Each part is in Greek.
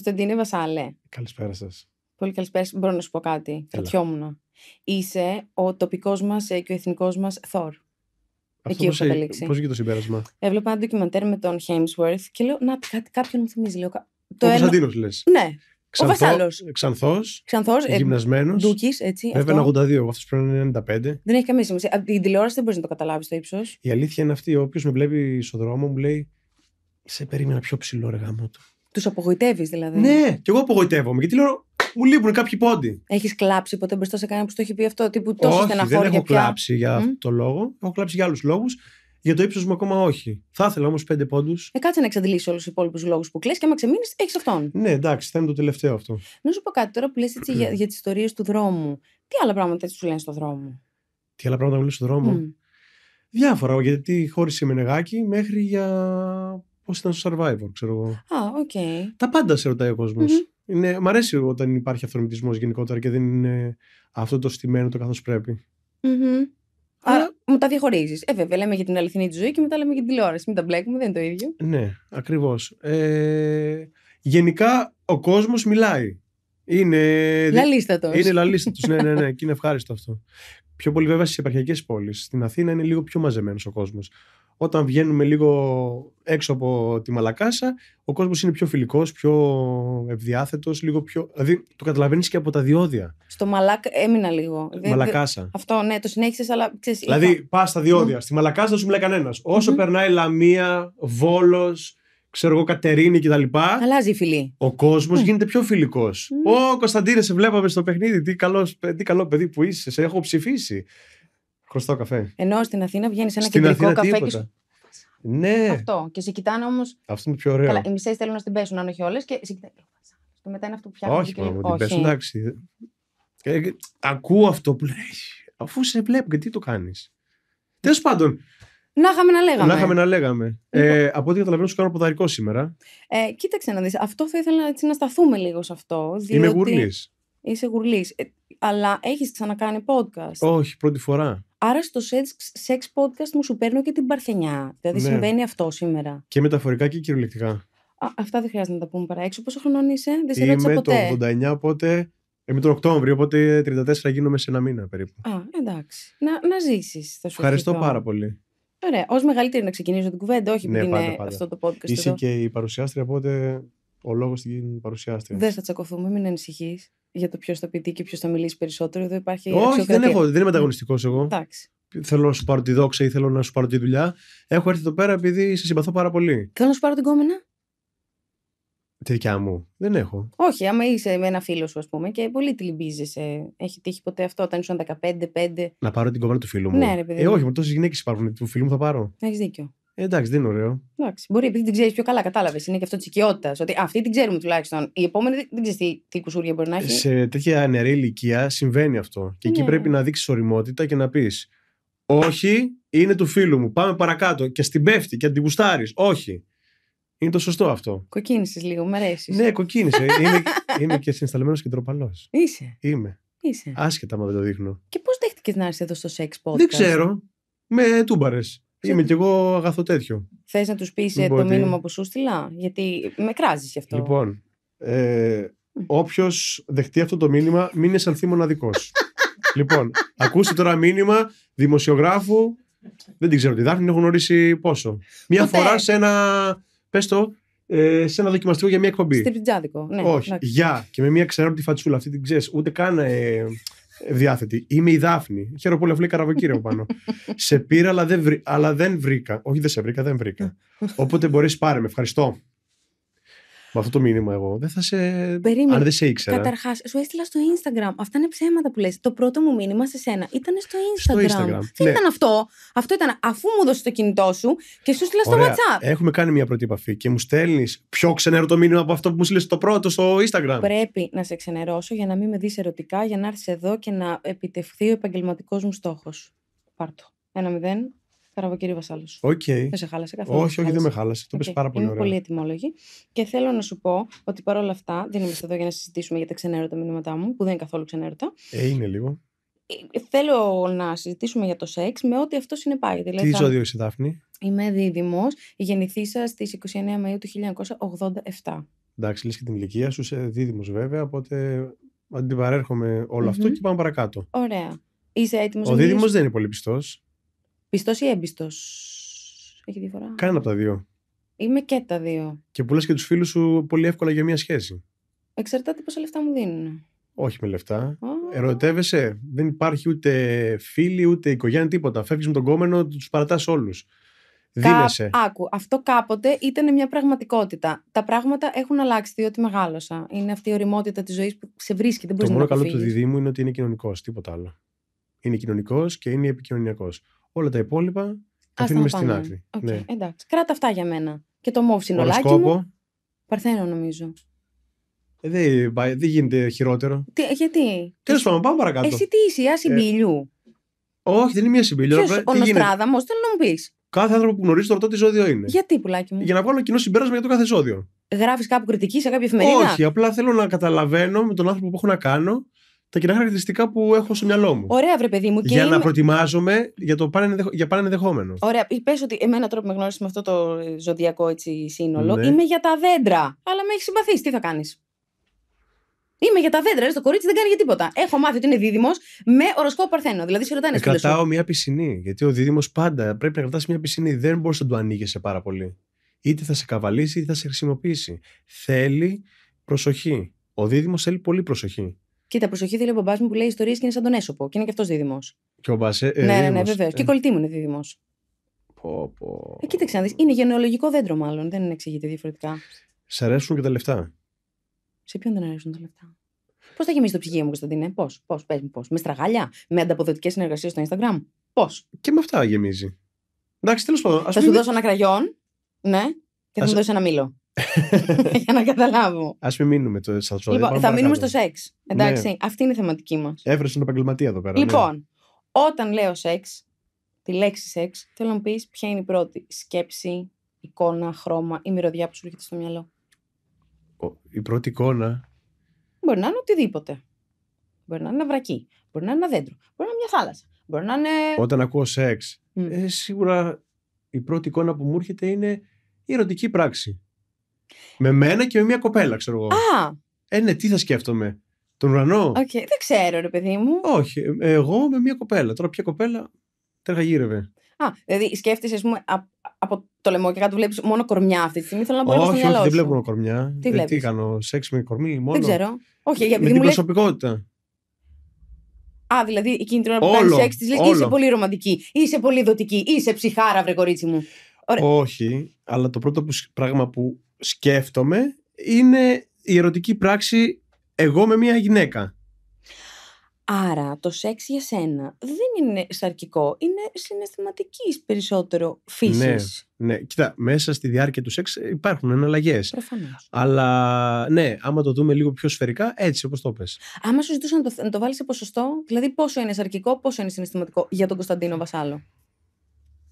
Κωνσταντίνε Βασάλε. Καλησπέρα σας. Πολύ καλησπέρα. Μπορώ να σου πω κάτι. Κρατιόμουν. Είσαι ο τοπικός μας ε, και ο εθνικός μας Θόρ. Εκεί έχω καταλήξει. Πώς και το συμπέρασμα. Έβλεπα ένα ντοκιμαντέρ με τον Χέιμσουερθ και λέω Να, κάτι, κάποιον μου θυμίζει. Λέω, το ο Κωνσταντίνος λες. Ναι. Ξανθό, ο Βασάλος. Ξανθός. Ξανθός. Ε, Γυμνασμένος. έτσι. Βέβαια αυτό. είναι 82, αυτός πρέπει να είναι 95. Δεν έχει καμία σημασία. Από την τηλεόραση δεν μπορείς να το καταλάβεις το ύψος. Η αλήθεια είναι αυτή. Όποιος με βλέπει στον δρόμο μου λέει Σε περίμενα πιο ψηλό ρε του. Τους απογοητεύεις δηλαδή. Ναι, και εγώ απογοητεύομαι. Γιατί λέω, μου λείπουν κάποιοι πόντι. Έχεις κλάψει ποτέ μπροστά σε κανέναν που το έχει πει αυτό, τύπου τόσο όχι, Δεν έχω πια. κλάψει για mm. αυτό το λόγο. Έχω κλάψει για άλλους λόγους. Για το ύψος μου ακόμα όχι. Θα ήθελα όμως πέντε πόντους. Ε, κάτσε να εξαντλήσει όλους τους υπόλοιπους λόγους που κλες και άμα ξεμείνεις, έχεις αυτόν. Ναι, εντάξει, θα είναι το τελευταίο αυτό. Να σου πω κάτι τώρα που λες για, ναι. για τις ιστορίες του δρόμου. Τι άλλα πράγματα σου λένε στον δρόμο. Τι άλλα πράγματα μου λένε στον δρόμο. Mm. Διάφορα, γιατί χώρισε με νεγάκι μέχρι για πώ ήταν στο survivor, ξέρω εγώ. Α, Τα πάντα σε ρωτάει ο κόσμος. Mm-hmm. μ' αρέσει όταν υπάρχει αυθορμητισμός γενικότερα και δεν είναι αυτό το στημένο το καθώς πρέπει. Mm-hmm. Άρα Αλλά... μου τα διαχωρίζεις. Ε, βέβαια, λέμε για την αληθινή τη ζωή και μετά λέμε για την τηλεόραση. Μην τα μπλέκουμε, δεν είναι το ίδιο. Ναι, ακριβώς. Ε, γενικά ο κόσμος μιλάει. Είναι. Λαλίστατος. Είναι λαλίστατος. ναι, ναι, ναι, και είναι ευχάριστο αυτό. Πιο πολύ βέβαια στις επαρχιακές πόλεις. Στην Αθήνα είναι λίγο πιο μαζεμένος ο κόσμος όταν βγαίνουμε λίγο έξω από τη μαλακάσα, ο κόσμος είναι πιο φιλικός, πιο ευδιάθετος, λίγο πιο. Δηλαδή το καταλαβαίνεις και από τα διόδια. Στο μαλακ έμεινα λίγο. Μαλακάσα. Αυτό, ναι, το συνέχισες, αλλά ξέρεις. Δηλαδή πας στα διόδια. Ναι. Στη μαλακάσα δεν σου μιλάει κανένας. Mm-hmm. Όσο περνάει Λαμία, Βόλος, ξέρω εγώ, Κατερίνη κτλ. Αλλάζει η φιλή. Ο κόσμο οσο περναει λαμια βολο ξερω εγω κατερινη κτλ αλλαζει η φιλη ο κοσμο γινεται πιο φιλικός. Mm. Ω Κωνσταντίνε, σε βλέπαμε στο παιχνίδι. Τι καλός, τι καλό παιδί που είσαι, σε έχω ψηφίσει. Χρωστό καφέ. Ενώ στην Αθήνα βγαίνεις ένα στην κεντρικό Αθήνα, καφέ και. Ναι. Αυτό. Και σε κοιτάνε όμως. Αυτό είναι πιο ωραίο. Καλά, οι μισές θέλουν να την πέσουν, αν όχι όλες. Και σε κοιτάνε. Και μετά είναι αυτό που πιάνει. Όχι, μόνο όχι. πέσουν. Εντάξει. και, ε, ε, ακούω αυτό που λέει. Αφού σε βλέπω, γιατί το κάνεις. Τέλος πάντων. Να είχαμε να λέγαμε. Να είχαμε να λέγαμε. Ε, λοιπόν. Ε, από ό,τι καταλαβαίνω, σου κάνω ποδαρικό σήμερα. Ε, κοίταξε να δεις. Αυτό θα ήθελα έτσι, να σταθούμε λίγο σε αυτό. Διότι... Είμαι γουρλής. Είσαι γουρλής. Ε, αλλά έχεις ξανακάνει podcast. Όχι, πρώτη φορά. Άρα στο sex podcast μου σου παίρνω και την παρθενιά. Δηλαδή ναι. συμβαίνει αυτό σήμερα. Και μεταφορικά και κυριολεκτικά. Α, αυτά δεν χρειάζεται να τα πούμε παρά έξω. Πόσο χρονών είσαι, δεν σε Είμαι το 89, οπότε. Είμαι τον Οκτώβριο, οπότε 34 γίνομαι σε ένα μήνα περίπου. Α, εντάξει. Να, να ζήσεις. Ευχαριστώ πάρα πολύ. Ωραία. Ως μεγαλύτερη να ξεκινήσω την κουβέντα, όχι ναι, πάντα, είναι αυτό το podcast. Είσαι εδώ. και η παρουσιάστρια, οπότε ο λόγος στην παρουσιάστρια. Δεν θα τσακωθούμε, μην ανησυχείς για το ποιος θα πει τι και ποιος θα μιλήσει περισσότερο. Δεν υπάρχει. Όχι, δεν, έχω, δεν είμαι ανταγωνιστικός εγώ. Εντάξει. Θέλω να σου πάρω τη δόξα ή θέλω να σου πάρω τη δουλειά. Έχω έρθει εδώ πέρα επειδή σε συμπαθώ πάρα πολύ. Θέλω να σου πάρω την κόμενα. Τη δικιά μου. Δεν έχω. Όχι, άμα είσαι με ένα φίλο σου, ας πούμε, και πολύ τη λυμπίζεσαι. Έχει τύχει ποτέ αυτό όταν ήσουν 15-5. Να πάρω την κόμενα του φίλου μου. Ναι, ρε, παιδί. Ε, όχι, με τόσες γυναίκες υπάρχουν. Του φίλου μου θα πάρω. Έχεις δίκιο. Ε, εντάξει, δεν είναι ωραίο. Εντάξει, μπορεί επειδή την ξέρεις πιο καλά, κατάλαβες. Είναι και αυτό της οικειότητας. Ότι αυτή την ξέρουμε τουλάχιστον. Η επόμενη δεν ξέρεις τι, τι κουσούρια μπορεί να έχει. Σε τέτοια νεαρή ηλικία συμβαίνει αυτό. Και εκεί ναι. πρέπει να δείξεις οριμότητα και να πεις Όχι, είναι του φίλου μου. Πάμε παρακάτω. Και στην πέφτει και την Όχι. Είναι το σωστό αυτό. Κοκκίνησες λίγο, μου αρέσεις. Ναι, κοκκίνησε. είμαι, είμαι και συνσταλμένος και τροπαλό. Είσαι. Είμαι. Είσαι. Άσχετα, μα δεν το δείχνω. Και πώς δέχτηκες να έρθεις εδώ στο σεξ podcast. Δεν ξέρω. Με τούμπαρες. Είμαι κι εγώ αγαθό τέτοιο. Θες να τους πεις λοιπόν, το μήνυμα που σου στείλα, γιατί με κράζεις γι' αυτό. Λοιπόν, ε, όποιος δεχτεί αυτό το μήνυμα, μην αισθανθεί μοναδικός. λοιπόν, ακούστε τώρα μήνυμα δημοσιογράφου. Δεν την ξέρω τη Δάφνη, έχω γνωρίσει πόσο. Μια φορά σε ένα. Πες το, ε, σε ένα δοκιμαστικό για μια εκπομπή. Στην ναι. Όχι, για. Και με μια ξέρω τη φατσούλα, αυτή την ξέρεις. Ούτε καν. Ε, διάθετη. Είμαι η Δάφνη. Χαίρομαι πολύ, λέει πάνω. σε πήρα, αλλά δεν, βρήκα. Όχι, δεν σε βρήκα, δεν βρήκα. Όποτε μπορείς, πάρε με. Ευχαριστώ με αυτό το μήνυμα εγώ. Δεν θα σε. Περίμενε. Αν δεν σε ήξερα. Καταρχάς, σου έστειλα στο Instagram. Αυτά είναι ψέματα που λες. Το πρώτο μου μήνυμα σε σένα ήταν στο Instagram. Στο Instagram. Τι ναι. ήταν αυτό. Αυτό ήταν αφού μου δώσει το κινητό σου και σου έστειλα στο WhatsApp. Έχουμε κάνει μια πρώτη επαφή και μου στέλνεις πιο ξενέρο το μήνυμα από αυτό που μου στείλες το πρώτο στο Instagram. Πρέπει να σε ξενερώσω για να μην με δεις ερωτικά, για να έρθεις εδώ και να επιτευχθεί ο επαγγελματικός μου στόχος. Πάρτο. Ένα μηδέν. Καραβοκυρίου Βασάλου. Okay. Δεν σε χάλασε καθόλου. Όχι, όχι, δεν με χάλασε. Το okay. πάρα πολύ Είμαι ωραία. πολύ ετοιμόλογη. Και θέλω να σου πω ότι παρόλα αυτά δεν είμαστε εδώ για να συζητήσουμε για τα ξενέρωτα μηνύματά μου, που δεν είναι καθόλου ξενέρωτα. Ε, είναι λίγο. Ε, θέλω να συζητήσουμε για το σεξ με ό,τι αυτό συνεπάγεται. Δηλαδή Τι δηλαδή, ζώδιο είσαι, Δάφνη. Είμαι δίδυμος. Γεννηθήσα στι 29 Μαου του 1987. Εντάξει, λες και την ηλικία σου, είσαι δίδυμος βέβαια, οπότε αντιπαρέρχομαι όλο mm-hmm. αυτό και πάμε παρακάτω. Ωραία. Είσαι έτοιμος. Ο δίδυμος δεν είναι πολύ πιστός. Πιστός ή έμπιστος. Έχει διαφορά. Κάνα από τα δύο. Είμαι και τα δύο. Και που λες και τους φίλους σου πολύ εύκολα για μια σχέση. Εξαρτάται πόσα λεφτά μου δίνουν. Όχι με λεφτά. Oh. Ερωτεύεσαι. Δεν υπάρχει ούτε φίλη ούτε οικογένεια, τίποτα. Φεύγεις με τον κόμενο, τους παρατάς όλους. Δίνεσαι. Άκου, αυτό κάποτε ήταν μια πραγματικότητα. Τα πράγματα έχουν αλλάξει διότι μεγάλωσα. Είναι αυτή η οριμότητα της ζωής που σε βρίσκει. Δεν μπορείς να Το μόνο καλό του διδήμου είναι ότι είναι κοινωνικός, τίποτα άλλο. Είναι κοινωνικός και είναι επικοινωνιακός. Όλα τα υπόλοιπα τα αφήνουμε στην άκρη. Okay. Ναι. Εντάξει. Κράτα αυτά για μένα. Και το μόβ συνολάκι μου. Παρθένο νομίζω. Ε, δεν δε γίνεται χειρότερο. Τι, ε, γιατί. Τέλος πάντων, πάμε παρακάτω. Εσύ τι είσαι, Άση ε, Όχι, δεν είμαι μια Μπιλιού. Ο Νοστράδαμος, θέλω να μου πεις. Κάθε άνθρωπο που γνωρίζει το ρωτώ τι ζώδιο είναι. Γιατί, πουλάκι μου. Για να βγάλω κοινό συμπέρασμα για το κάθε ζώδιο. Γράφεις κάπου κριτική σε κάποια εφημερίδα. Όχι, απλά θέλω να καταλαβαίνω με τον άνθρωπο που έχω να κάνω τα κοινά χαρακτηριστικά που έχω στο μυαλό μου. Ωραία, βρε παιδί μου. Και για να προετοιμάζομαι για το πάνε για Ωραία. Πες ότι εμένα έναν τρόπο με γνώρισες με αυτό το ζωδιακό έτσι, σύνολο, ναι. είμαι για τα δέντρα. Αλλά με έχεις συμπαθεί. Τι θα κάνεις. Είμαι για τα δέντρα. Το κορίτσι δεν κάνει για τίποτα. Έχω μάθει ότι είναι δίδυμος με οροσκόπο Παρθένο. Δηλαδή, σε ρωτάνε ε, Κρατάω μια πισινή. Γιατί ο δίδυμος πάντα πρέπει να κρατάς μια πισινή. Δεν μπορείς να το σε πάρα πολύ. Είτε θα σε καβαλήσει είτε θα σε χρησιμοποιήσει. Θέλει προσοχή. Ο δίδυμος θέλει πολύ προσοχή. Κοίτα, προσοχή θέλει ο μπαμπάς μου που λέει ιστορίες και είναι σαν τον έσωπο. Και είναι και αυτός δίδυμος. Και ο μπασέ, ε, ε, ναι, ναι, ναι, βεβαίω. Ε. Και η κολλητή μου είναι δίδυμος. Πω, πω. Ε, κοίταξε να δεις. Είναι γενεολογικό δέντρο, μάλλον. Δεν εξηγείται διαφορετικά. Σε αρέσουν και τα λεφτά. Σε ποιον δεν αρέσουν τα λεφτά. Πώς θα γεμίσει το ψυγείο μου, Κωνσταντίνε, πώς, πώς, πες μου, πώς. Με στραγάλια, με ανταποδοτικές συνεργασίες στο Instagram. Πώς. Και με αυτά γεμίζει. Εντάξει, τέλος πάντων. Θα σου δώσω ένα κραγιόν, ναι, και θα ας... μου δώσεις ένα μήλο. για να καταλάβω. Ας μην μείνουμε το σεξ. Λοιπόν, θα μείνουμε στο σεξ. Ναι. Εντάξει. Ναι. Αυτή είναι η θεματική μας. Έβρεσε την επαγγελματία εδώ πέρα. Λοιπόν, ναι. όταν λέω σεξ, τη λέξη σεξ, θέλω να πεις ποια είναι η πρώτη σκέψη, εικόνα, χρώμα ή μυρωδιά που σου έρχεται στο μυαλό. Η πρώτη εικόνα. Μπορεί να είναι οτιδήποτε. Μπορεί να είναι ένα βρακί. Μπορεί να είναι ένα δέντρο. Μπορεί να είναι μια θάλασσα. Μπορεί να είναι. Όταν ακούω σεξ, ε, σίγουρα η πρώτη εικόνα που μου έρχεται είναι η ερωτική πράξη. Με μένα και με μια κοπέλα, ξέρω εγώ. Α. Ε, ναι, τι θα σκέφτομαι. Τον ουρανό. Okay. Δεν ξέρω, ρε παιδί μου. Όχι. Ε, εγώ με μια κοπέλα. Τώρα ποια κοπέλα. Τρέχα γύρευε. Α, δηλαδή σκέφτεσαι, ας πούμε, από το λαιμό και κάτω βλέπεις μόνο κορμιά αυτή τη στιγμή. Θέλω να μπορώ όχι, να όχι, δεν βλέπω μόνο κορμιά. Τι, ε, τι κάνω, σεξ με κορμί, μόνο. Δεν ξέρω. Όχι, για με την προσωπικότητα. Α, δηλαδή η κίνητρο να πει σεξ, της είσαι πολύ ρομαντική, είσαι πολύ δοτική, είσαι ψυχάρα, βρε κορίτσι μου. Ωραία. Όχι, αλλά το πρώτο πράγμα που σκέφτομαι είναι η ερωτική πράξη εγώ με μια γυναίκα. Άρα το σεξ για σένα δεν είναι σαρκικό, είναι συναισθηματικής περισσότερο φύσης. Ναι, ναι, κοίτα, μέσα στη διάρκεια του σεξ υπάρχουν εναλλαγές. Προφανώς. Αλλά ναι, άμα το δούμε λίγο πιο σφαιρικά, έτσι όπως το πες. Άμα σου ζητούσαν να το, το βάλεις σε ποσοστό, δηλαδή πόσο είναι σαρκικό, πόσο είναι συναισθηματικό για τον Κωνσταντίνο Βασάλο.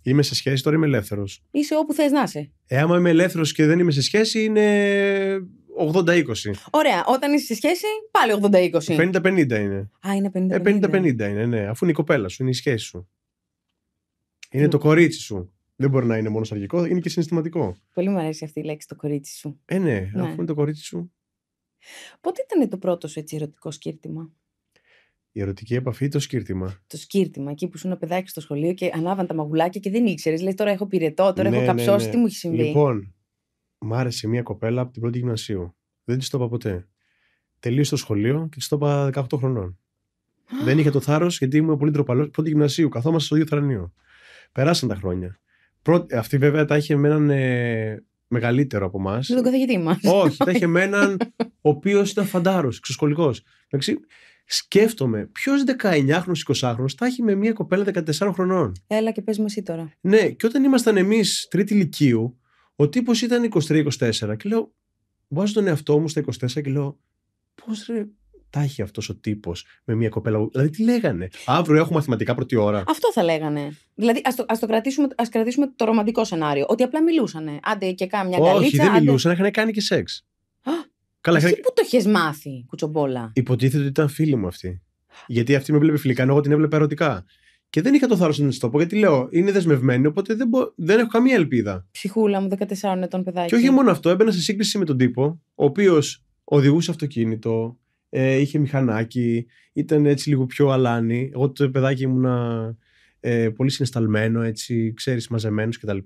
Είμαι σε σχέση, τώρα είμαι ελεύθερος. Είσαι όπου θες να είσαι. Ε, άμα είμαι ελεύθερος και δεν είμαι σε σχέση, είναι 80-20. Ωραία. Όταν είσαι σε σχέση, πάλι 80-20. 50-50 ε, είναι. Α, είναι 50-50. 50-50 ε, ναι. είναι, ναι. Αφού είναι η κοπέλα σου, είναι η σχέση σου. Είναι το κορίτσι σου. Δεν μπορεί να είναι μόνος σαργικό, είναι και συναισθηματικό. Πολύ μου αρέσει αυτή η λέξη το κορίτσι σου. Ε, ναι, ναι. αφού είναι το κορίτσι σου. Πότε ήταν το πρώτο σου ερωτικό σκύρτημα. Η ερωτική επαφή ή το σκύρτημα. Το σκύρτημα, εκεί που σου ένα παιδάκι στο σχολείο και ανάβαν τα μαγουλάκια και δεν ήξερες. Λέει τώρα έχω πυρετό, τώρα έχω ναι, ναι, καψώσει, ναι. τι μου έχει συμβεί. Λοιπόν, μ' άρεσε μια κοπέλα από την πρώτη γυμνασίου. Δεν της το είπα ποτέ. Τελείωσε το σχολείο και της το είπα 18 χρονών. δεν είχε το θάρρος γιατί ήμουν πολύ ντροπαλός. Πρώτη γυμνασίου, καθόμαστε στο ίδιο θρανείο. Περάσαν τα χρόνια. αυτή βέβαια τα είχε με έναν ε, μεγαλύτερο από εμάς. Με τον καθηγητή μας. Όχι, τα είχε με έναν ο οποίος ήταν φαντάρος, ξεσχολικό σκέφτομαι ποιος 19χρονο, 20χρονο τα έχει με μια κοπέλα 14 χρονών. Έλα και πες μου εσύ τώρα. Ναι, και όταν ήμασταν εμείς τρίτη ηλικίου, ο τύπος ήταν 23-24 και λέω, βάζω τον εαυτό μου στα 24 και λέω, πώς ρε, τα έχει αυτός ο τύπος με μια κοπέλα. Δηλαδή, τι λέγανε. Αύριο έχουμε μαθηματικά πρώτη ώρα. Αυτό θα λέγανε. Δηλαδή, ας το, ας το κρατήσουμε, ας κρατήσουμε το ρομαντικό σενάριο. Ότι απλά μιλούσανε. Άντε και κάμια καλή. Όχι, δεν μιλούσαν, άντε... είχαν κάνει και σεξ. Καλά, Εσύ πού το έχει μάθει, κουτσομπόλα. Υποτίθεται ότι ήταν φίλη μου αυτή. Γιατί αυτή με βλέπει φιλικά, ενώ εγώ την έβλεπα ερωτικά. Και δεν είχα το θάρρος να τη το πω, γιατί λέω είναι δεσμευμένη, οπότε δεν, δεν έχω καμία ελπίδα. Ψυχούλα μου, 14 ετών παιδάκι. Και όχι μόνο αυτό, έμπαινα σε σύγκριση με τον τύπο, ο οποίος οδηγούσε αυτοκίνητο, ε, είχε μηχανάκι, ήταν έτσι λίγο πιο αλάνι. Εγώ το παιδάκι ήμουνα ε, πολύ συνεσταλμένο, έτσι, ξέρεις, μαζεμένος κτλ.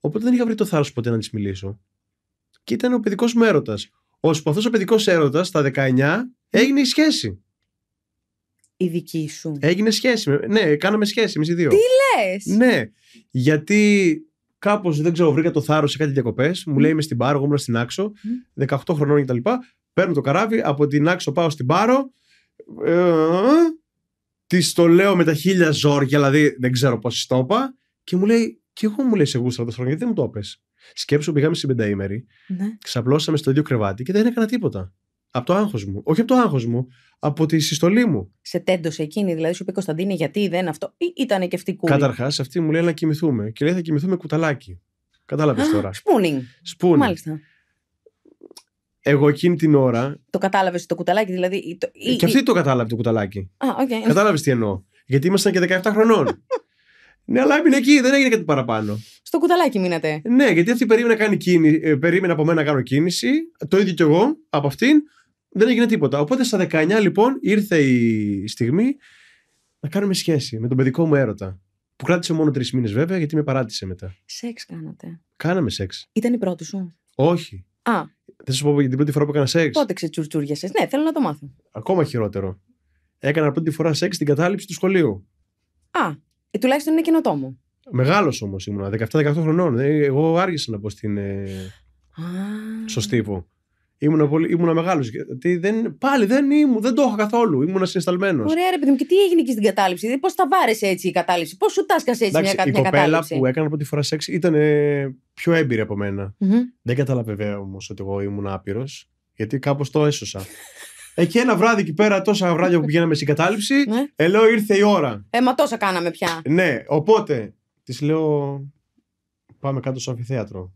Οπότε δεν είχα βρει το θάρρος ποτέ να της μιλήσω. Και ήταν ο παιδικός μου που σπαθό ο παιδικό έρωτας στα 19 έγινε η σχέση. Η δική σου. Έγινε σχέση. Ναι, κάναμε σχέση εμείς οι δύο. Τι λες! Ναι, γιατί κάπως δεν ξέρω, βρήκα το θάρρος σε κάτι διακοπές. Μου λέει είμαι στην Πάρο, εγώ ήμουν στην Άξο, 18 χρονών κτλ. Παίρνω το καράβι, από την Άξο πάω στην Πάρο. Ε, Τη το λέω με τα χίλια ζόρια, δηλαδή δεν ξέρω πώς το είπα. Και μου λέει, και εγώ μου λέει σε αυτό το γιατί δεν μου το Σκέψου πήγαμε στην πενταήμερη, ναι. ξαπλώσαμε στο ίδιο κρεβάτι και δεν έκανα τίποτα. Από το άγχος μου. Όχι από το άγχος μου, από τη συστολή μου. Σε τέντωσε εκείνη, δηλαδή σου είπε Κωνσταντίνη, γιατί δεν αυτό. Ή ήταν και αυτή Καταρχάς, αυτή μου λέει να κοιμηθούμε. Και λέει θα κοιμηθούμε κουταλάκι. Κατάλαβες τώρα. Σπούνινγκ. Σπούνινγκ. Μάλιστα. Εγώ εκείνη την ώρα. Το κατάλαβες το κουταλάκι, δηλαδή. Το... Ε, και αυτή το κατάλαβε το κουταλάκι. okay. Κατάλαβες τι εννοώ. Γιατί ήμασταν και 17 χρονών. Ναι, αλλά έμεινε εκεί, δεν έγινε κάτι παραπάνω. Στο κουταλάκι μείνατε. Ναι, γιατί αυτή περίμενε, κάνει ε, από μένα να κάνω κίνηση. Το ίδιο κι εγώ από αυτήν. Δεν έγινε τίποτα. Οπότε στα 19 λοιπόν ήρθε η στιγμή να κάνουμε σχέση με τον παιδικό μου έρωτα. Που κράτησε μόνο τρεις μήνες βέβαια, γιατί με παράτησε μετά. Σεξ κάνατε. Κάναμε σεξ. Ήταν η πρώτη σου. Όχι. Α. Θα σου πω για την πρώτη φορά που έκανα σεξ. Πότε ξετσουρτσούριασες. Ναι, θέλω να το μάθω. Ακόμα χειρότερο. Έκανα πρώτη φορά σεξ στην κατάληψη του σχολείου. Α ε, τουλάχιστον είναι καινοτόμο. Μεγάλος όμως ήμουνα, 17-18 χρονών. Ε, εγώ άργησα να πω στην. Ε... Ah. Ήμουνα, πολύ, μεγάλο. Γιατί δεν, πάλι δεν, ήμουν, δεν το είχα καθόλου. ήμουν συνισταλμένος. Ωραία, ρε παιδί μου, και τι έγινε και στην κατάληψη. Δηλαδή, πώς τα βάρεσε έτσι η κατάληψη. Πώς σου τάσκασε έτσι μια, η μια κατάληψη. Η κοπέλα που έκανα τη φορά σεξ ήταν πιο έμπειρη από Δεν κατάλαβε βέβαια όμως ότι εγώ ήμουν άπειρος, γιατί κάπως το έσωσα. Εκεί ένα βράδυ εκεί πέρα, τόσα βράδια που πηγαίναμε στην κατάληψη, ναι. ε, λέω, ήρθε η ώρα. Ε, μα τόσα κάναμε πια. Ναι, οπότε της λέω. Πάμε κάτω στο αμφιθέατρο.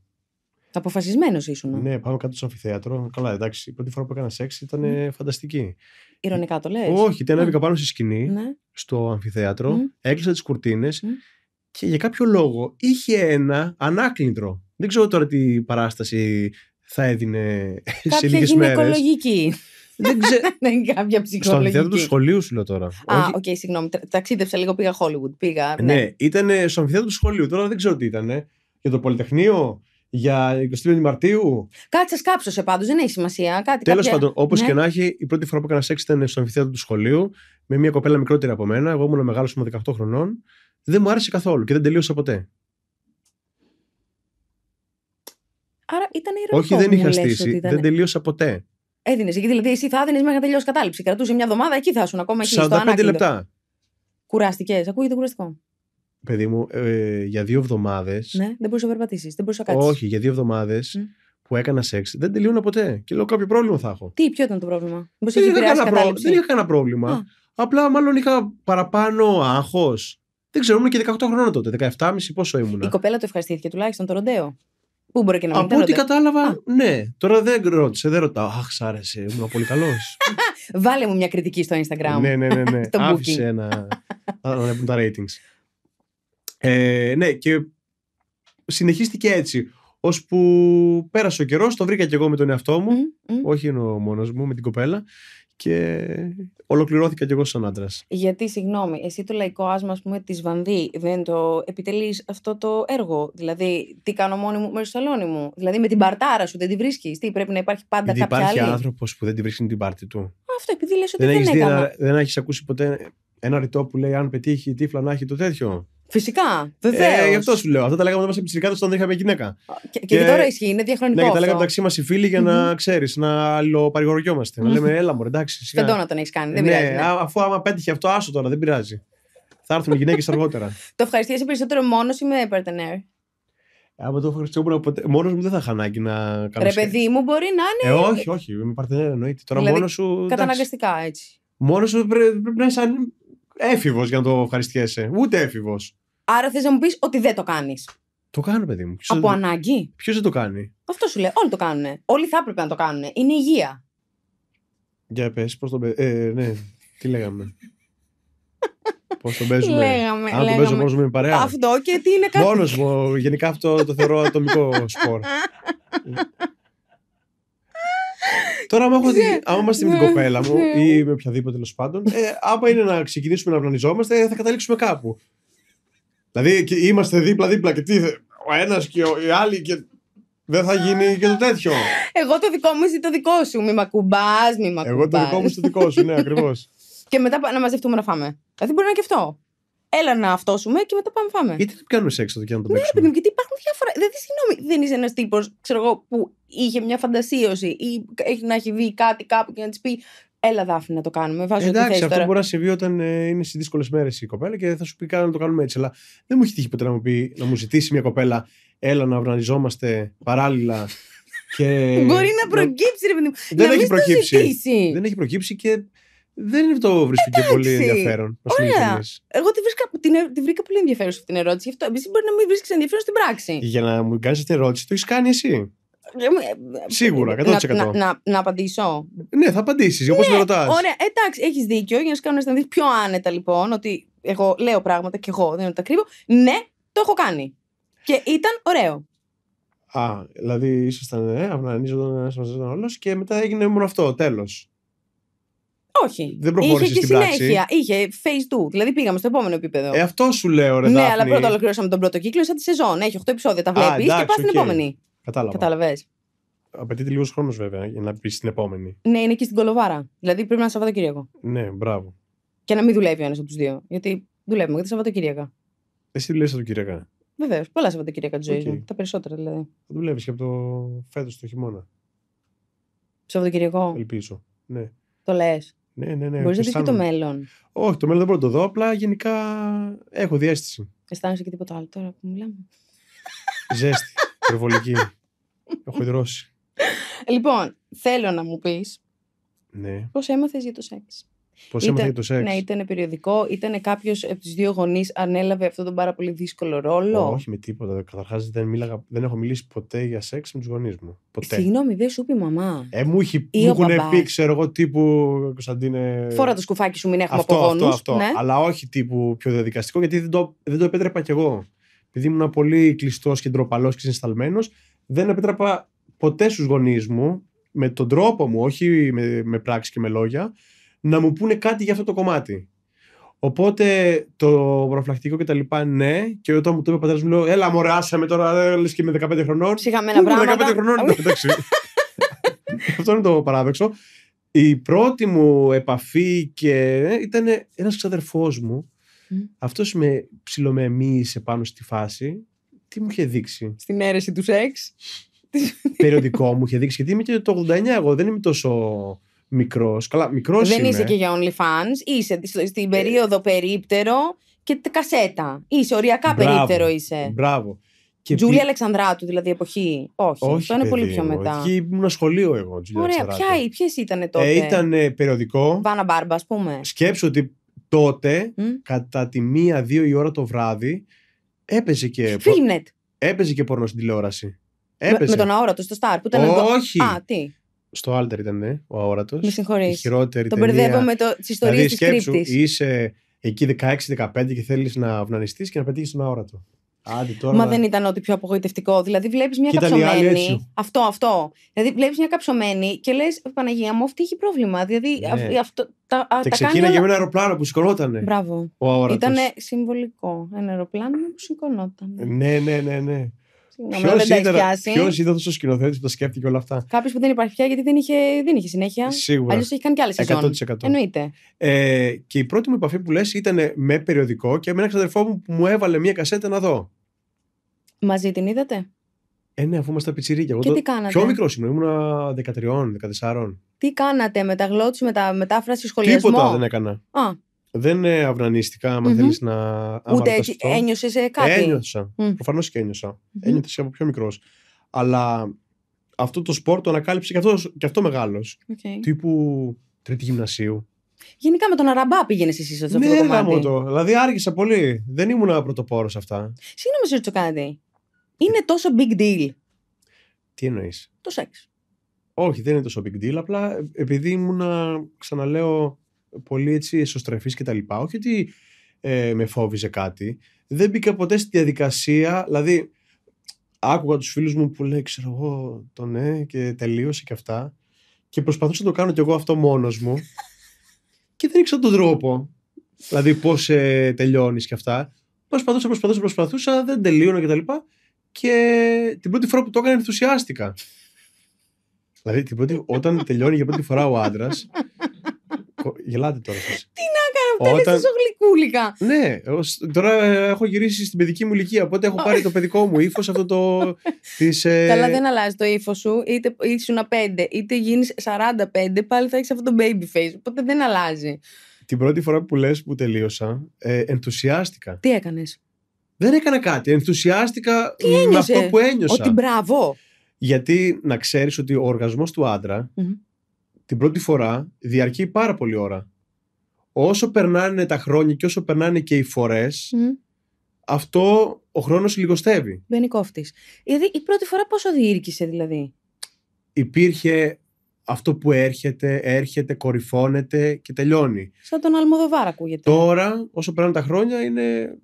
Αποφασισμένος ήσουν. Ναι, πάμε κάτω στο αμφιθέατρο. Καλά, εντάξει, η πρώτη φορά που έκανα σεξ ήταν ε, ναι. φανταστική. Ηρωνικά το λες. Όχι, ήταν mm. πάνω στη σκηνή, ναι. στο αμφιθέατρο, mm. έκλεισα τις κουρτίνες και για κάποιο λόγο είχε ένα ανάκλητρο. Δεν ξέρω τώρα τι παράσταση θα έδινε σε λίγες μέρες. Κάποια γυναικολογική. Δεν ξέρω. Δεν είναι κάποια ψυχολογική. Στον του σχολείου σου λέω τώρα. Α, οκ, συγγνώμη. Ταξίδευσα λίγο, πήγα Hollywood. Πήγα, ε, ναι, ναι ήταν στο θέατρο του σχολείου. Τώρα δεν ξέρω τι ήταν. Για το Πολυτεχνείο, για 25 Μαρτίου. Κάτσε κάψω σε πάντως, δεν έχει σημασία. Κάτι Τέλος κάποια... πάντων, όπως ναι. και να έχει, η πρώτη φορά που έκανα σεξ ήταν στο αμφιθέατρο του σχολείου με μια κοπέλα μικρότερη από μένα. Εγώ ήμουν μεγάλος, ήμουν 18 χρονών. Δεν μου άρεσε καθόλου και δεν τελείωσα ποτέ. Άρα ήταν ηρωικό. Όχι, δεν είχα στήσει. Δεν τελείωσα ποτέ. Έδινες γιατί δηλαδή εσύ θα έδινες μέχρι να τελειώσει κατάληψη. Κρατούσε μια εβδομάδα, εκεί θα ήσουν ακόμα εκεί. 45 στο λεπτά. Κουράστηκες, ακούγεται κουραστικό. Παιδί μου, ε, για δύο εβδομάδες. Ναι, δεν μπορούσα να περπατήσεις, δεν μπορούσα να κάτσεις. Όχι, για δύο εβδομάδες mm. που έκανα σεξ δεν τελείωνα ποτέ. Και λέω κάποιο πρόβλημα θα έχω. Τι, ποιο ήταν το πρόβλημα. δεν, είχα κανένα πρόβλημα. δεν είχα κανένα πρόβλημα. Απλά μάλλον είχα παραπάνω άγχος. Δεν ξέρω, ήμουν και 18 χρόνια τότε, 17,5 πόσο ήμουν. Η κοπέλα το ευχαριστήθηκε τουλάχιστον το ροντέο. Πού να Από ό,τι κατάλαβα, ναι. Τώρα δεν ρώτησε, δεν ρωτάω. Αχ, σ' άρεσε, ήμουν πολύ καλός. Βάλε μου μια κριτική στο Instagram. ναι, ναι, ναι. ναι. Άφησε ένα. ανέβουν τα ratings. Ε, ναι, και συνεχίστηκε έτσι. που πέρασε ο καιρός, το βρήκα και εγώ με τον εαυτό μου. Όχι ο μόνος μου, με την κοπέλα και ολοκληρώθηκα κι εγώ σαν άντρας. Γιατί, συγγνώμη, εσύ το λαϊκό άσμα, ας πούμε, της Βανδύ, δεν το επιτελείς αυτό το έργο. Δηλαδή, τι κάνω μόνη μου με το σαλόνι μου. Δηλαδή, με την παρτάρα σου δεν τη βρίσκεις. Τι πρέπει να υπάρχει πάντα κάποια υπάρχει άλλη. άνθρωπος που δεν τη βρίσκει την πάρτη του. Αυτό επειδή λες ότι δεν, δεν δεν έχεις ακούσει ποτέ ένα ρητό που λέει: Αν πετύχει τύφλα να έχει το τέτοιο. Φυσικά, βεβαίως. Ε, γι' αυτό σου λέω. Αυτά τα λέγαμε όταν ήμασταν πιτσυρικά, όταν είχαμε γυναίκα. Και, και, και ε, τώρα ισχύει, είναι διαχρονικό. Ναι, και τα λέγαμε μεταξύ μας οι φίλοι για να mm-hmm. ξέρεις, να αλλοπαρηγοριόμαστε. Mm-hmm. Να λέμε, έλα μου, εντάξει. Φεντό να τον έχεις κάνει, δεν ναι, πειράζει. Ναι. Αφού άμα πέτυχε αυτό, άσο τώρα, δεν πειράζει. Θα έρθουν οι γυναίκες αργότερα. Το ευχαριστήσει περισσότερο μόνος ή με παρτενέρ. Άμα το ευχαριστιόμουν ποτέ. Μόνος μου δεν θα είχα ανάγκη να κάνω. Ρε, παιδί μου, μπορεί να είναι. Ε, όχι, όχι. Με παρτενέρ εννοείται. Τώρα δηλαδή, μόνος σου. Καταναγκαστικά έτσι. Μόνος σου πρέπει να είσαι έφηβος για να το ευχαριστιέσαι. Ούτε έφηβος. Άρα θες να μου πεις ότι δεν το κάνεις. Το κάνω, παιδί μου. Ποιος Από ανάγκη. Ποιος δεν το κάνει. Αυτό σου λέει. Όλοι το κάνουν. Όλοι θα έπρεπε να το κάνουν. Είναι υγεία. Για πες, πώς το παίζει. Ε, ναι, τι λέγαμε. Πώς το παίζουμε. Λέγαμε, Αν το παίζουμε μόνο παρέα. Αυτό και τι είναι κάτι. Μόνος μου. Γενικά αυτό το θεωρώ ατομικό σπορ. Τώρα, άμα, έχω, ναι. άμα είμαστε με την ναι. κοπέλα μου ναι. ή με οποιαδήποτε τέλος πάντων, ε, άμα είναι να ξεκινήσουμε να πλανιζόμαστε, θα καταλήξουμε κάπου. Δηλαδή είμαστε δίπλα-δίπλα και τι, ο ένας και οι άλλοι και. Δεν θα γίνει και το τέτοιο. Εγώ το δικό μου ή το δικό σου. Μη μακουμπά, μη μακουμπά. Εγώ το δικό μου το δικό σου, ναι, ακριβώς. και μετά να μαζευτούμε να φάμε. Δηλαδή μπορεί να είναι και αυτό. Έλα να αυτόσουμε και μετά πάμε φάμε. Γιατί δεν κάνουμε σεξ εδώ και να το πούμε. Ναι, παιδί μου, γιατί υπάρχουν διάφορα. Δηλαδή, συγγνώμη, δεν είσαι ένας τύπος, ξέρω εγώ, που είχε μια φαντασίωση ή έχει να έχει δει κάτι κάπου και να της πει Έλα, Δάφνη, να το κάνουμε. Βάζω Εντάξει, αυτό τώρα. μπορεί να συμβεί όταν ε, είναι σε δύσκολες μέρες η κοπέλα και θα σου πει κάνω να το κάνουμε έτσι. Αλλά δεν μου έχει τύχει ποτέ να μου, ζητήσει μια κοπέλα, έλα να οργανιζόμαστε παράλληλα. Και... μπορεί να προκύψει, ρε παιδί μου. Δεν έχει μην προκύψει. Το Δεν έχει προκύψει και δεν το βρίσκω και πολύ ενδιαφέρον. Ωραία. Εγώ τη, την, ε, βρήκα πολύ σε αυτή την ερώτηση. Αυτό, εσύ μπορεί να μην βρίσκεις ενδιαφέρον στην πράξη. Για να μου κάνεις αυτή την ερώτηση, το έχεις κάνει εσύ. Ε, ε, Σίγουρα, 100%. Ε, να, να, απαντήσω. Ναι, θα απαντήσεις, όπως ναι, με ρωτάς. Ωραία, εντάξει, έχεις δίκιο. Για να σου κάνω να αισθανθείς πιο άνετα, λοιπόν, ότι εγώ λέω πράγματα και εγώ δεν τα κρύβω. Ναι, το έχω κάνει. Και ήταν ωραίο. Α, δηλαδή ήσασταν, ναι, αυνανίζονταν ένα μαζί τον και μετά έγινε μόνο αυτό, τέλος. Όχι. Δεν προχώρησες Είχε και συνέχεια. Είχε phase 2. Δηλαδή πήγαμε στο επόμενο επίπεδο. Ε, αυτό σου λέω, ρε Ναι, αλλά πρώτα ολοκληρώσαμε τον πρώτο κύκλο σαν τη σεζόν. Έχει 8 επεισόδια, τα βλέπεις και πας okay. στην επόμενη. Κατάλαβα. Κατάλαβε. Απαιτείται λίγος χρόνος βέβαια για να πει την επόμενη. Ναι, είναι και στην Κολοβάρα. Δηλαδή πρέπει να είναι Σαββατοκύριακο. Ναι, μπράβο. Και να μην δουλεύει ο ένας από τους δύο. Γιατί δουλεύουμε για τα Σαββατοκύριακα. Εσύ δουλεύει Σαββατοκύριακα. Βεβαίως. Πολλά Σαββατοκύριακα τη ζωή okay. μου. Τα περισσότερα δηλαδή. Θα δουλεύεις και από το φέτος το χειμώνα. Σαββατοκυριακό. Ελπίζω. Ναι. Το λες. Ναι, ναι, ναι. Μπορείς να δεις και το μέλλον. Όχι, το μέλλον δεν μπορώ να το δω. Απλά γενικά έχω διέστηση. Αισθάνεσαι και τίποτα άλλο τώρα που μιλάμε. Ζέστη. Υπερβολική. Έχω ιδρώσει. Λοιπόν, θέλω να μου πεις. Ναι. Πώς έμαθες για το σεξ. Πώς έμαθες για το σεξ. Ναι, ήταν περιοδικό, ήταν κάποιος από τους δύο γονείς ανέλαβε αυτόν τον πάρα πολύ δύσκολο ρόλο. όχι με τίποτα. Καταρχάς δεν, δεν έχω μιλήσει ποτέ για σεξ με τους γονείς μου. Ποτέ. Συγγνώμη, δεν σου πει μαμά. Ε, μου, είχε, έχουν πει, ξέρω εγώ, τύπου. Κωνσταντίνε. Φόρα το σκουφάκι σου, μην έχουμε αυτό, απογόνους. Αυτό, αυτό. Ναι. Αλλά όχι τύπου πιο διαδικαστικό, γιατί δεν το, δεν το επέτρεπα κι εγώ επειδή ήμουν πολύ κλειστός και ντροπαλός και συνισταλμένο, δεν επέτρεπα ποτέ στους γονείς μου, με τον τρόπο μου, όχι με, με πράξη και με λόγια, να μου πούνε κάτι για αυτό το κομμάτι. Οπότε το προφυλακτικό και τα λοιπά, ναι. Και όταν μου το είπε ο πατέρας μου, λέω: Έλα, άσε με τώρα, ε, λες και με 15 χρονών. Σιγαμένα πράγματα. Με 15 χρονών, εντάξει. Αυτό είναι το παράδοξο. Η πρώτη μου επαφή και ε, ήταν ένας ξαδερφός μου, Mm. Αυτός με ψιλομεμίησε πάνω στη φάση. Τι μου είχε δείξει. Στην αίρεση του σεξ. Περιοδικό μου είχε δείξει. Γιατί είμαι και το 89 εγώ, δεν είμαι τόσο μικρός. Καλά, μικρός Δεν είσαι και για OnlyFans. Είσαι στην περίοδο περίπτερο και κασέτα. Είσαι οριακά περίπτερο είσαι. Μπράβο. Και Τζούλια Αλεξανδράτου, δηλαδή εποχή. Όχι, Όχι αυτό είναι πολύ πιο μετά. Εκεί ήμουν σχολείο εγώ, Τζούλια Ωραία, ποιε ήταν τότε. Ε, ήταν περιοδικό. Βάνα Μπάρμπα, ας πούμε. Σκέψω ότι τότε, mm. κατά τη μία-δύο η ώρα το βράδυ, έπαιζε και. Φίλνετ! Έπαιζε και πορνό στην τηλεόραση. Έπαιζε. Με, με τον αόρατος στο Star, που ήταν. Όχι. Εδώ. Α, τι. Στο Άλτερ ήταν ναι, ο αόρατος. Με συγχωρείς. Τον μπερδεύω με τι ιστορίε δηλαδή, τη εισαι Είσαι εκεί 16-15 και θέλεις να αυνανιστεί και να πετύχεις τον αόρατο. Μα δεν ήταν ό,τι πιο απογοητευτικό. Δηλαδή, βλέπεις μια Κοίτα, καψωμένη. Αυτό, αυτό. Δηλαδή, βλέπεις μια καψωμένη και λες, Παναγία μου, αυτή έχει πρόβλημα. Δηλαδή, ναι. αυτό, τα, τα ένα αεροπλάνο που σηκωνόταν. Μπράβο. Ήταν συμβολικό. Ένα αεροπλάνο που σηκωνόταν. Ναι, ναι, ναι. ναι. Ποιο ήταν αυτός ο σκηνοθέτης που τα σκέφτηκε όλα αυτά. Κάποιος που δεν υπάρχει πια γιατί δεν είχε, δεν είχε συνέχεια. Σίγουρα. Αλλιώς έχει κάνει κι άλλε σεζόν. 100%. Εννοείται. Ε, και η πρώτη μου επαφή που λες ήταν με περιοδικό και με έναν ξαδερφό μου που μου έβαλε μία κασέτα να δω. Μαζί την είδατε. Ε, ναι, αφού είμαστε πιτσιρίκια. Και Εγώ τι το... κάνατε. Πιο μικρός ήμουν, ήμουν 13, 14. Τι κάνατε, με τα με τα μετάφραση, σχολιασμό. Τίποτα δεν έκανα. Α δεν είναι αυνανιστικά, άμα mm-hmm. θέλεις να. Ούτε έτσι. Ένιωσες ε, κάτι. Ένιωσα. Mm. θελει να ουτε ετσι ενιωσε κατι ενιωσα mm προφανω και ένιωσα. από πιο μικρός. Αλλά αυτό το σπορ το ανακάλυψε και αυτός, αυτό μεγάλος. Okay. Τύπου τρίτη γυμνασίου. Γενικά με τον Αραμπά πήγαινες εσύ στο αυτό το ναι, κομμάτι. το. Δηλαδή άργησα πολύ. Δεν ήμουν πρωτοπόρος αυτά. Συγγνώμη, σε ρωτήσω κάτι. Είναι τόσο big deal. Τι εννοείς. Το σεξ. Όχι, δεν είναι τόσο big deal. Απλά επειδή ήμουνα, ξαναλέω, πολύ έτσι εσωστρεφής και τα λοιπά. Όχι ότι ε, με φόβιζε κάτι. Δεν μπήκα ποτέ στη διαδικασία, δηλαδή άκουγα τους φίλους μου που λέει ξέρω εγώ το ναι και τελείωσε και αυτά και προσπαθούσα να το κάνω κι εγώ αυτό μόνος μου και δεν ήξερα τον τρόπο. Δηλαδή πώς ε, τελειώνεις και αυτά. Προσπαθούσα, προσπαθούσα, προσπαθούσα, δεν τελείωνα και τα λοιπά και την πρώτη φορά που το έκανα ενθουσιάστηκα. Δηλαδή, την πρώτη, όταν τελειώνει για πρώτη φορά ο άντρας, Γελάτε τώρα σας. Τι να κάνω, Όταν... ο γλυκούλικα. Ναι, τώρα έχω γυρίσει στην παιδική μου ηλικία, οπότε έχω πάρει το παιδικό μου ύφος αυτό το. Της, ε, Καλά, δεν αλλάζει το ύφος σου. Είτε ήσουν 5, είτε γίνεις 45, πάλι θα έχεις αυτό το baby face. Οπότε δεν αλλάζει. Την πρώτη φορά που λες που τελείωσα, ε, ενθουσιάστηκα. Τι έκανες. Δεν έκανα κάτι. Ενθουσιάστηκα με αυτό που ένιωσα. Ότι μπράβο. Γιατί να ξέρεις ότι ο οργασμός του αντρα την πρώτη φορά διαρκεί πάρα πολύ ώρα. Όσο περνάνε τα χρόνια και όσο περνάνε και οι φορές, αυτό ο χρόνος λιγοστεύει. Μπαίνει κόφτης. Δηλαδή, η πρώτη φορά πόσο διήρκησε, δηλαδή. Υπήρχε αυτό που έρχεται, έρχεται, κορυφώνεται και τελειώνει. Σαν τον Αλμοδοβάρα ακούγεται. Τώρα, όσο περνάνε τα χρόνια, είναι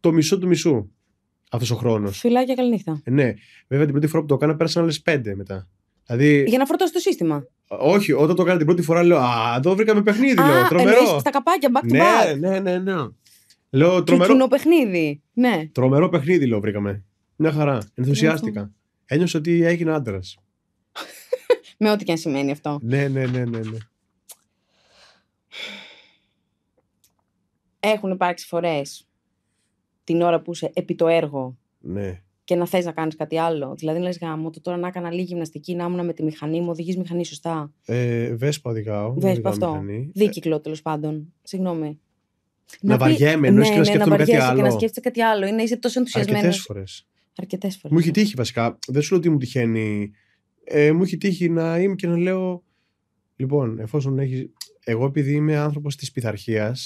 το μισό του μισού αυτός ο χρόνος. Φιλάκια, καληνύχτα. νύχτα. Ε, ναι. Βέβαια, την πρώτη φορά που το έκανα, πέρασαν άλλες πέντε μετά. Δηλαδή... Για να φορτώσει το σύστημα. Όχι, όταν το έκανα την πρώτη φορά λέω Α, εδώ βρήκαμε παιχνίδι. Α, λέω, τρομερό. Στα καπάκια, back to ναι, back. Ναι, ναι, ναι. Λέω τρομερό. Κοινό παιχνίδι. Ναι. Τρομερό παιχνίδι, λέω, βρήκαμε. Μια χαρά. Ενθουσιάστηκα. Ένιωσα ότι έγινε άντρας. Με ό,τι και αν σημαίνει αυτό. Ναι, ναι, ναι, ναι. ναι. Έχουν υπάρξει φορές την ώρα που είσαι επί το έργο. Ναι και να θες να κάνεις κάτι άλλο. Δηλαδή, λες, γάμο, το τώρα να έκανα λίγη γυμναστική, να ήμουν με τη μηχανή μου, οδηγείς μηχανή σωστά. Ε, Βέσπα οδηγάω. Βέσπα αυτό. Ε, Δίκυκλο τέλος πάντων. Συγγνώμη. Να, βαριέμαι, ενώ ναι, και να ναι, σκέφτομαι να κάτι άλλο. Και να σκέφτεσαι κάτι άλλο. Είναι, είσαι τόσο ενθουσιασμένος. Αρκετές φορές. Αρκετές φορές. Μου έχει ναι. τύχει βασικά. Δεν σου λέω ότι μου τυχαίνει. Ε, μου έχει τύχει να είμαι και να λέω. Λοιπόν, εφόσον έχεις. Εγώ επειδή είμαι άνθρωπος της πειθαρχίας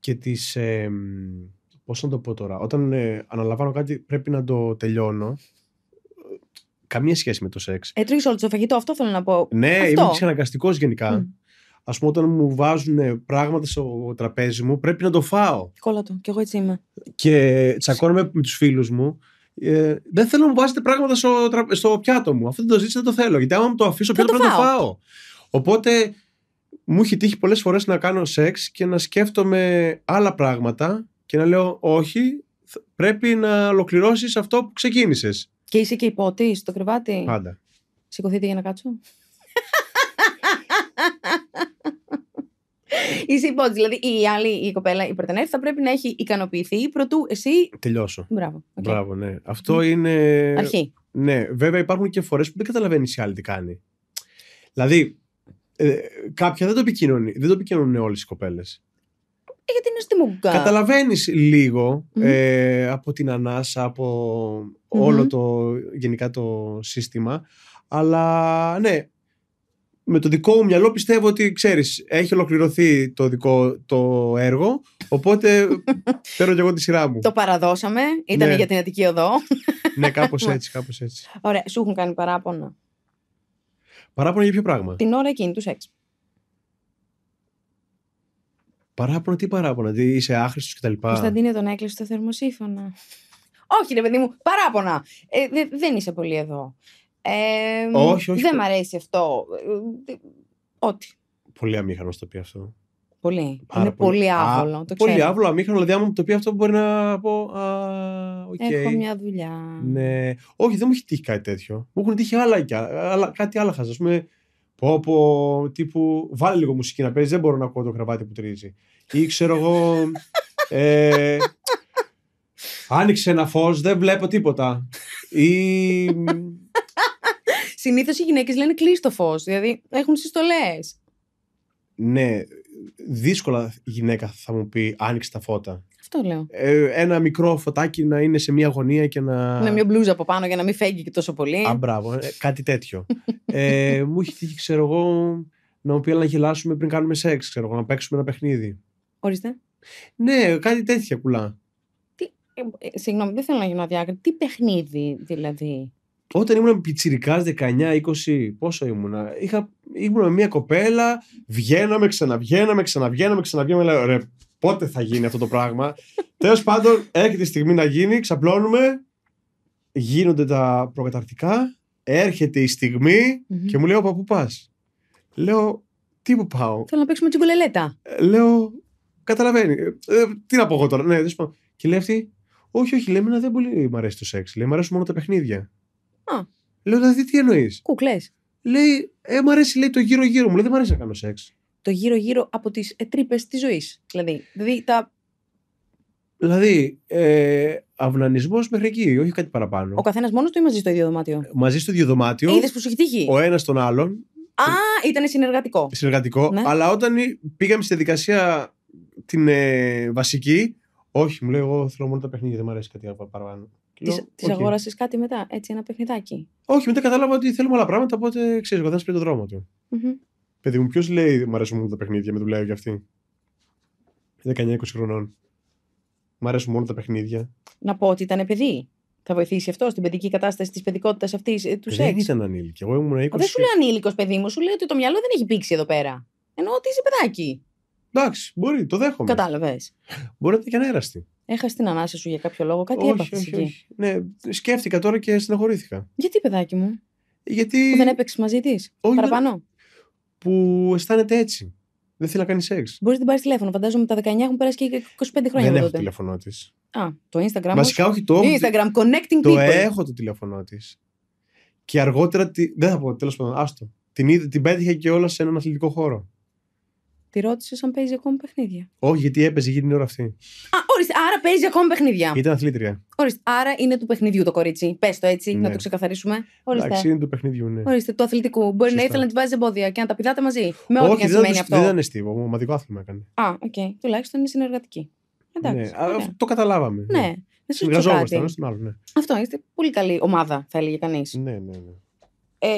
και τη. Ε, Πώς να το πω τώρα, Όταν ε, αναλαμβάνω κάτι, πρέπει να το τελειώνω. Ε, καμία σχέση με το σεξ. Έτρωγε ε, όλο το φαγητό, αυτό θέλω να πω. Ναι, αυτό. είμαι ξαναγκαστικό γενικά. Mm. Ας πούμε, όταν μου βάζουν πράγματα στο τραπέζι μου, πρέπει να το φάω. Κόλα το κι εγώ έτσι είμαι. Και τσακώνομαι με τους φίλους μου. Ε, δεν θέλω να μου βάζετε πράγματα στο, στο πιάτο μου. Αυτό δεν το ζήτησα, δεν το θέλω. Γιατί άμα μου το αφήσω, πιάτο πρέπει να το φάω. Οπότε μου έχει τύχει πολλές φορές να κάνω σεξ και να σκέφτομαι άλλα πράγματα και να λέω όχι, πρέπει να ολοκληρώσεις αυτό που ξεκίνησες. Και είσαι και υπότης στο κρεβάτι. Πάντα. Σηκωθείτε για να κάτσω. Είσαι υπότης. Δηλαδή η άλλη η κοπέλα, η πρωτενέρη, θα πρέπει να έχει ικανοποιηθεί πρωτού εσύ. Τελειώσω. Μπράβο. Okay. Μπράβο, ναι. Αυτό είναι. Αρχή. Ναι, βέβαια υπάρχουν και φορές που δεν καταλαβαίνεις η άλλη τι κάνει. Δηλαδή, ε, κάποια δεν το επικοινωνούν, δεν το επικοινωνούν όλες οι κοπέλες. Ε, γιατί είναι στη μουγκά. Καταλαβαίνει ε, από την ανάσα, όλο το γενικά το σύστημα. Αλλά ναι, με το δικό μου μυαλό πιστεύω ότι ξέρεις, έχει ολοκληρωθεί το δικό το έργο. Οπότε παίρνω κι εγώ τη σειρά μου. Το παραδώσαμε. Ήταν ναι. για την Αττική Οδό. ναι, κάπως έτσι, κάπως έτσι. Ωραία, σου έχουν κάνει παράπονα. Παράπονα για ποιο πράγμα. Την ώρα εκείνη τους έξι. Παράπονα, τι παράπονα, δηλαδή είσαι άχρηστος κτλ. Κωνσταντίνε τον έκλεισε το θερμοσύφωνα. Όχι, ρε παιδί μου, παράπονα. Ε, δεν είσαι πολύ εδώ. Ε, όχι, όχι. Δεν μ' αρέσει αυτό. Ε, ό,τι. Πολύ αμήχανος το πει αυτό. Πολύ. Πάρα είναι πολύ, άβολο. το ξέρω. Πολύ άβολο, αμήχανο. Δηλαδή, άμα το πει αυτό, μπορεί να πω. Α, okay. Έχω μια δουλειά. Ναι. Όχι, δεν μου έχει τύχει κάτι τέτοιο. Μου έχουν τύχει άλλα, άλλα κάτι άλλα Ας πούμε, Πω, τύπου βάλε λίγο μουσική να παίζεις, δεν μπορώ να ακούω το κρεβάτι που τρίζει. Ή ξέρω εγώ. Ε, άνοιξε ένα φως, δεν βλέπω τίποτα. Ή. Συνήθως οι γυναίκες λένε κλείστο το φως, δηλαδή έχουν συστολές. Ναι, δύσκολα γυναίκα θα μου πει άνοιξε τα φώτα. Αυτό λέω. Ε, ένα μικρό φωτάκι να είναι σε μια γωνία και να. Με μια μπλούζα από πάνω για να μην φέγγει και τόσο πολύ. Α, μπράβο, ε, κάτι τέτοιο. ε, μου έχει τύχει, ξέρω εγώ, να μου πει να γελάσουμε πριν κάνουμε σεξ, ξέρω εγώ, να παίξουμε ένα παιχνίδι. Ορίστε. Ναι, κάτι τέτοια κουλά. Τι, ε, ε συγγνώμη, δεν θέλω να γίνω αδιάκριτη. Τι παιχνίδι, δηλαδή. Όταν ήμουν πιτσιρικάς 19-20, πόσο ήμουνα, είχα, ήμουν με μια κοπέλα, βγαίναμε, ξαναβγαίναμε, ξαναβγαίναμε, ξαναβγαίναμε. Πότε θα γίνει αυτό το πράγμα. Τέλος πάντων, έρχεται η στιγμή να γίνει, ξαπλώνουμε. Γίνονται τα προκαταρτικά. Έρχεται η στιγμη να γινει ξαπλωνουμε γινονται τα προκαταρκτικά, ερχεται η στιγμη και μου λέει: που πας. Λέω: Τι που πάω. Θέλω να παίξουμε τσιγκουλελέτα. Ε, λέω: Καταλαβαίνει. Ε, τι να πω εγώ τώρα. Ναι, δεν Και λέει αυτή: Όχι, όχι, λέμε να δεν πολύ μ' αρέσει το σεξ. Λέει: Μ' αρέσουν μόνο τα παιχνίδια. Α. Λέω: Δηλαδή, τι εννοείς. Κουκλέ. Λέει: Ε, μ' αρέσει το γύρω-γύρω μου. Λέει: Δεν μ' αρέσει να κάνω σεξ το γύρω-γύρω από τις ε, τρύπες της ζωής. Δηλαδή, δηλαδή τα... Δηλαδή, ε, αυνανισμός μέχρι εκεί, όχι κάτι παραπάνω. Ο καθένας μόνος του ή μαζί στο ίδιο δωμάτιο. Ε, μαζί στο ίδιο δωμάτιο. Ε, Είδες που σου έχει τύχει. Ο ένας τον άλλον. Α, ήταν συνεργατικό. Συνεργατικό. Ναι. Αλλά όταν πήγαμε στη δικασία την βασική, όχι, μου λέει, εγώ θέλω μόνο τα παιχνίδια, δεν μου αρέσει κάτι παραπάνω. Τη okay. αγόρασες κάτι μετά, έτσι, ένα παιχνιδάκι. Όχι, μετά κατάλαβα ότι θέλουμε άλλα πράγματα, οπότε ξέρεις, ο καθένα πήρε το δρόμο του. mm Παιδί μου, ποιος λέει Μ' αρέσουν μόνο τα παιχνίδια, με δουλεύει για αυτή. 19-20 χρονών. Μ' αρέσουν μόνο τα παιχνίδια. Να πω ότι ήταν παιδί. Θα βοηθήσει αυτό στην παιδική κατάσταση της παιδικότητας αυτής ε, του σεξ. Δεν ήταν ανήλικη. Εγώ ήμουν 20. δεν σου λέει ανήλικος, παιδί μου. Σου λέει ότι το μυαλό δεν έχει πήξει εδώ πέρα. Ενώ ότι είσαι παιδάκι. Εντάξει, μπορεί, το δέχομαι. Κατάλαβες. Μπορεί να ήταν και ανέραστη. Έχασε την ανάσα σου για κάποιο λόγο, κάτι έπαθε. Ναι, σκέφτηκα τώρα και συναχωρήθηκα. Γιατί, παιδάκι μου. Γιατί... Που δεν έπαιξες μαζί της. Παραπάνω που αισθάνεται έτσι. Δεν θέλει να κάνει σεξ. Μπορείς να την πάρεις τηλέφωνο. Φαντάζομαι τα 19 έχουν περάσει και 25 χρόνια. Δεν έχω τηλέφωνό της. Α, το Instagram. Βασικά όχι το. Instagram, connecting people. Το έχω το τηλέφωνό της. Και αργότερα. Τη... Δεν θα πω, τέλος πάντων, άστο. Την, την πέτυχε και όλα σε έναν αθλητικό χώρο. Τη ρώτησες αν παίζει ακόμα παιχνίδια. Όχι, γιατί έπαιζε για την ώρα αυτή. Α, ορίστε, άρα παίζει ακόμα παιχνίδια. Ήταν αθλήτρια. Ορίστε, άρα είναι του παιχνιδιού το κορίτσι. Πες το έτσι, ναι. να το ξεκαθαρίσουμε. Εντάξει, είναι του παιχνιδιού, ναι. Ορίστε, του αθλητικού. Μπορεί Σωστά. να ήθελε να τη βάζει εμπόδια και να τα πηδάτε μαζί. Με ό,τι να σημαίνει αυτό. Δεν ήταν στίβο, ομαδικό άθλημα έκανε. Α, οκ. Okay. Τουλάχιστον είναι συνεργατική. Εντάξει. Ναι. ναι. Το καταλάβαμε. Ναι. ναι. Ναι. Αυτό είστε πολύ καλή ομάδα, θα έλεγε κανείς. Ναι, ναι, ναι ε,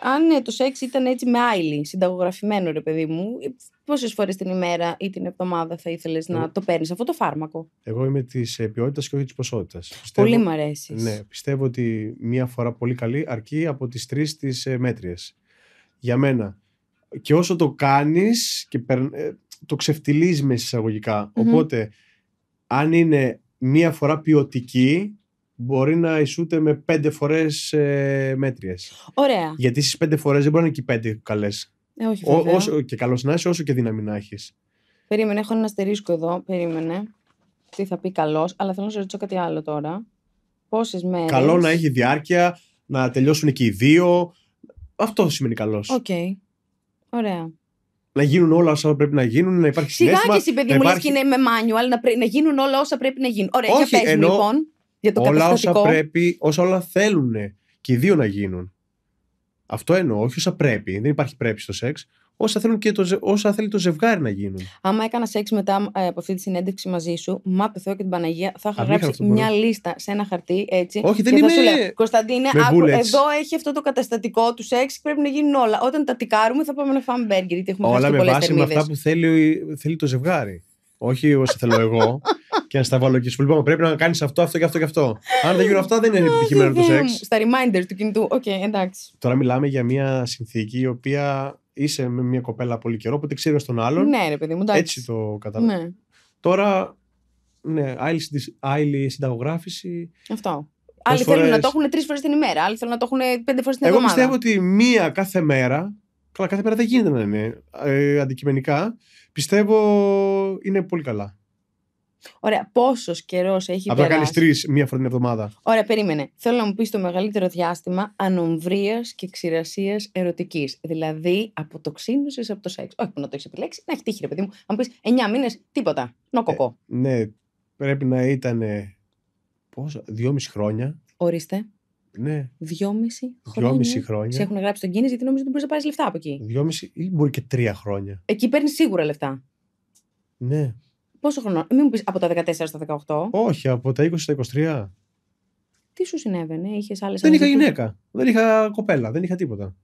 αν ε, το σεξ ήταν έτσι με άλλη συνταγογραφημένο ρε παιδί μου, ε, πόσες φορές την ημέρα ή την εβδομάδα θα ήθελες να το παίρνεις αυτό το φάρμακο. Εγώ είμαι της ε, ποιότητας και όχι της ποσότητας. Πολύ μ' αρέσει. Ναι, πιστεύω ότι μία φορά πολύ καλή αρκεί από τις τρεις τις ε, Για μένα. Και όσο το κάνεις και το ξεφτυλίζεις μες εισαγωγικα Οπότε, αν είναι μία φορά ποιοτική, μπορεί να ισούται με πέντε φορές ε, μέτριες. Ωραία. Γιατί στις πέντε φορές δεν μπορεί να είναι και πέντε καλές. Ε, όχι, βέβαια. Ό, όσο και καλός να είσαι, όσο και δύναμη να έχεις. Περίμενε, έχω ένα αστερίσκο εδώ. Περίμενε. Τι θα πει καλός, αλλά θέλω να σε ρωτήσω κάτι άλλο τώρα. Πόσες μέρες. Καλό να έχει διάρκεια, να τελειώσουν και οι δύο. Αυτό σημαίνει καλός. Οκ. Okay. Ωραία. Να γίνουν όλα όσα πρέπει να γίνουν, να υπάρχει συνέχεια. Σιγά και εσύ, παιδί μου, υπάρχει... και είναι με μάνιου, να, πρέ... να γίνουν όλα όσα πρέπει να γίνουν. Ωραία, Όχι, για λοιπόν για όλα όσα πρέπει, όσα όλα θέλουν και οι δύο να γίνουν. Αυτό εννοώ, όχι όσα πρέπει. Δεν υπάρχει πρέπει στο σεξ. Όσα, θέλουν και το, θέλει το ζευγάρι να γίνουν. Άμα έκανα σεξ μετά ε, από αυτή τη συνέντευξη μαζί σου, μα Θεό και την Παναγία, θα είχα γράψει μια λίστα σε ένα χαρτί έτσι. Όχι, δεν και είμαι. Θα σου λέω, Κωνσταντίνε, εδώ έχει αυτό το καταστατικό του σεξ, πρέπει να γίνουν όλα. Όταν τα τικάρουμε, θα πάμε να φάμε μπέργκερ. Όλα με βάση με αυτά που θέλει, θέλει το ζευγάρι. Όχι όσο θέλω εγώ. και να στα βάλω και σου λέω: λοιπόν, Πρέπει να κάνεις αυτό, αυτό και αυτό και αυτό. Αν δεν γίνουν αυτά, δεν είναι επιτυχημένο το σεξ. Στα reminders του κινητού. Οκ, okay, εντάξει. Τώρα μιλάμε για μια συνθήκη η οποία είσαι με μια κοπέλα πολύ καιρό, που δεν ξέρεις τον άλλον. Ναι, ρε παιδί μου, εντάξει. Έτσι το καταλαβαίνω. Ναι. Τώρα. Ναι, άλλη συνταγογράφηση. Αυτό. Άλλοι θέλουν να το έχουν τρεις φορές την ημέρα, άλλοι θέλουν να το έχουν πέντε φορές την εβδομάδα. Εγώ πιστεύω ότι μία κάθε μέρα Καλά, κάθε μέρα δεν γίνεται να είναι ε, αντικειμενικά. Πιστεύω είναι πολύ καλά. Ωραία, πόσος καιρός έχει Από περάσει. κάνει τρεις μία φορά την εβδομάδα. Ωραία, περίμενε. Θέλω να μου πεις το μεγαλύτερο διάστημα ανομβρίας και ξηρασίας ερωτικής. Δηλαδή από το από το σεξ. Όχι που να το έχεις επιλέξει, να έχει τύχει, ρε παιδί μου. Αν πεις 9 μήνες, τίποτα. Νοκοκό. Ε, ναι, πρέπει να ήταν. Πόσα, δυόμιση χρόνια. Ορίστε. Ναι. Δυόμιση χρόνια. Δυόμιση χρόνια. Σε έχουν γράψει τον κίνηση γιατί νομίζω ότι μπορείς να πάρεις λεφτά από εκεί. Δυόμιση ή μπορεί και τρία χρόνια. Εκεί παίρνεις σίγουρα λεφτά. Ναι. Πόσο χρόνο. Μην μου πεις από τα 14 στα 18. Όχι, από τα 20 στα 23. Τι σου συνέβαινε, είχες άλλες Δεν είχα γυναίκα. Δεν είχα κοπέλα. Δεν είχα τίποτα.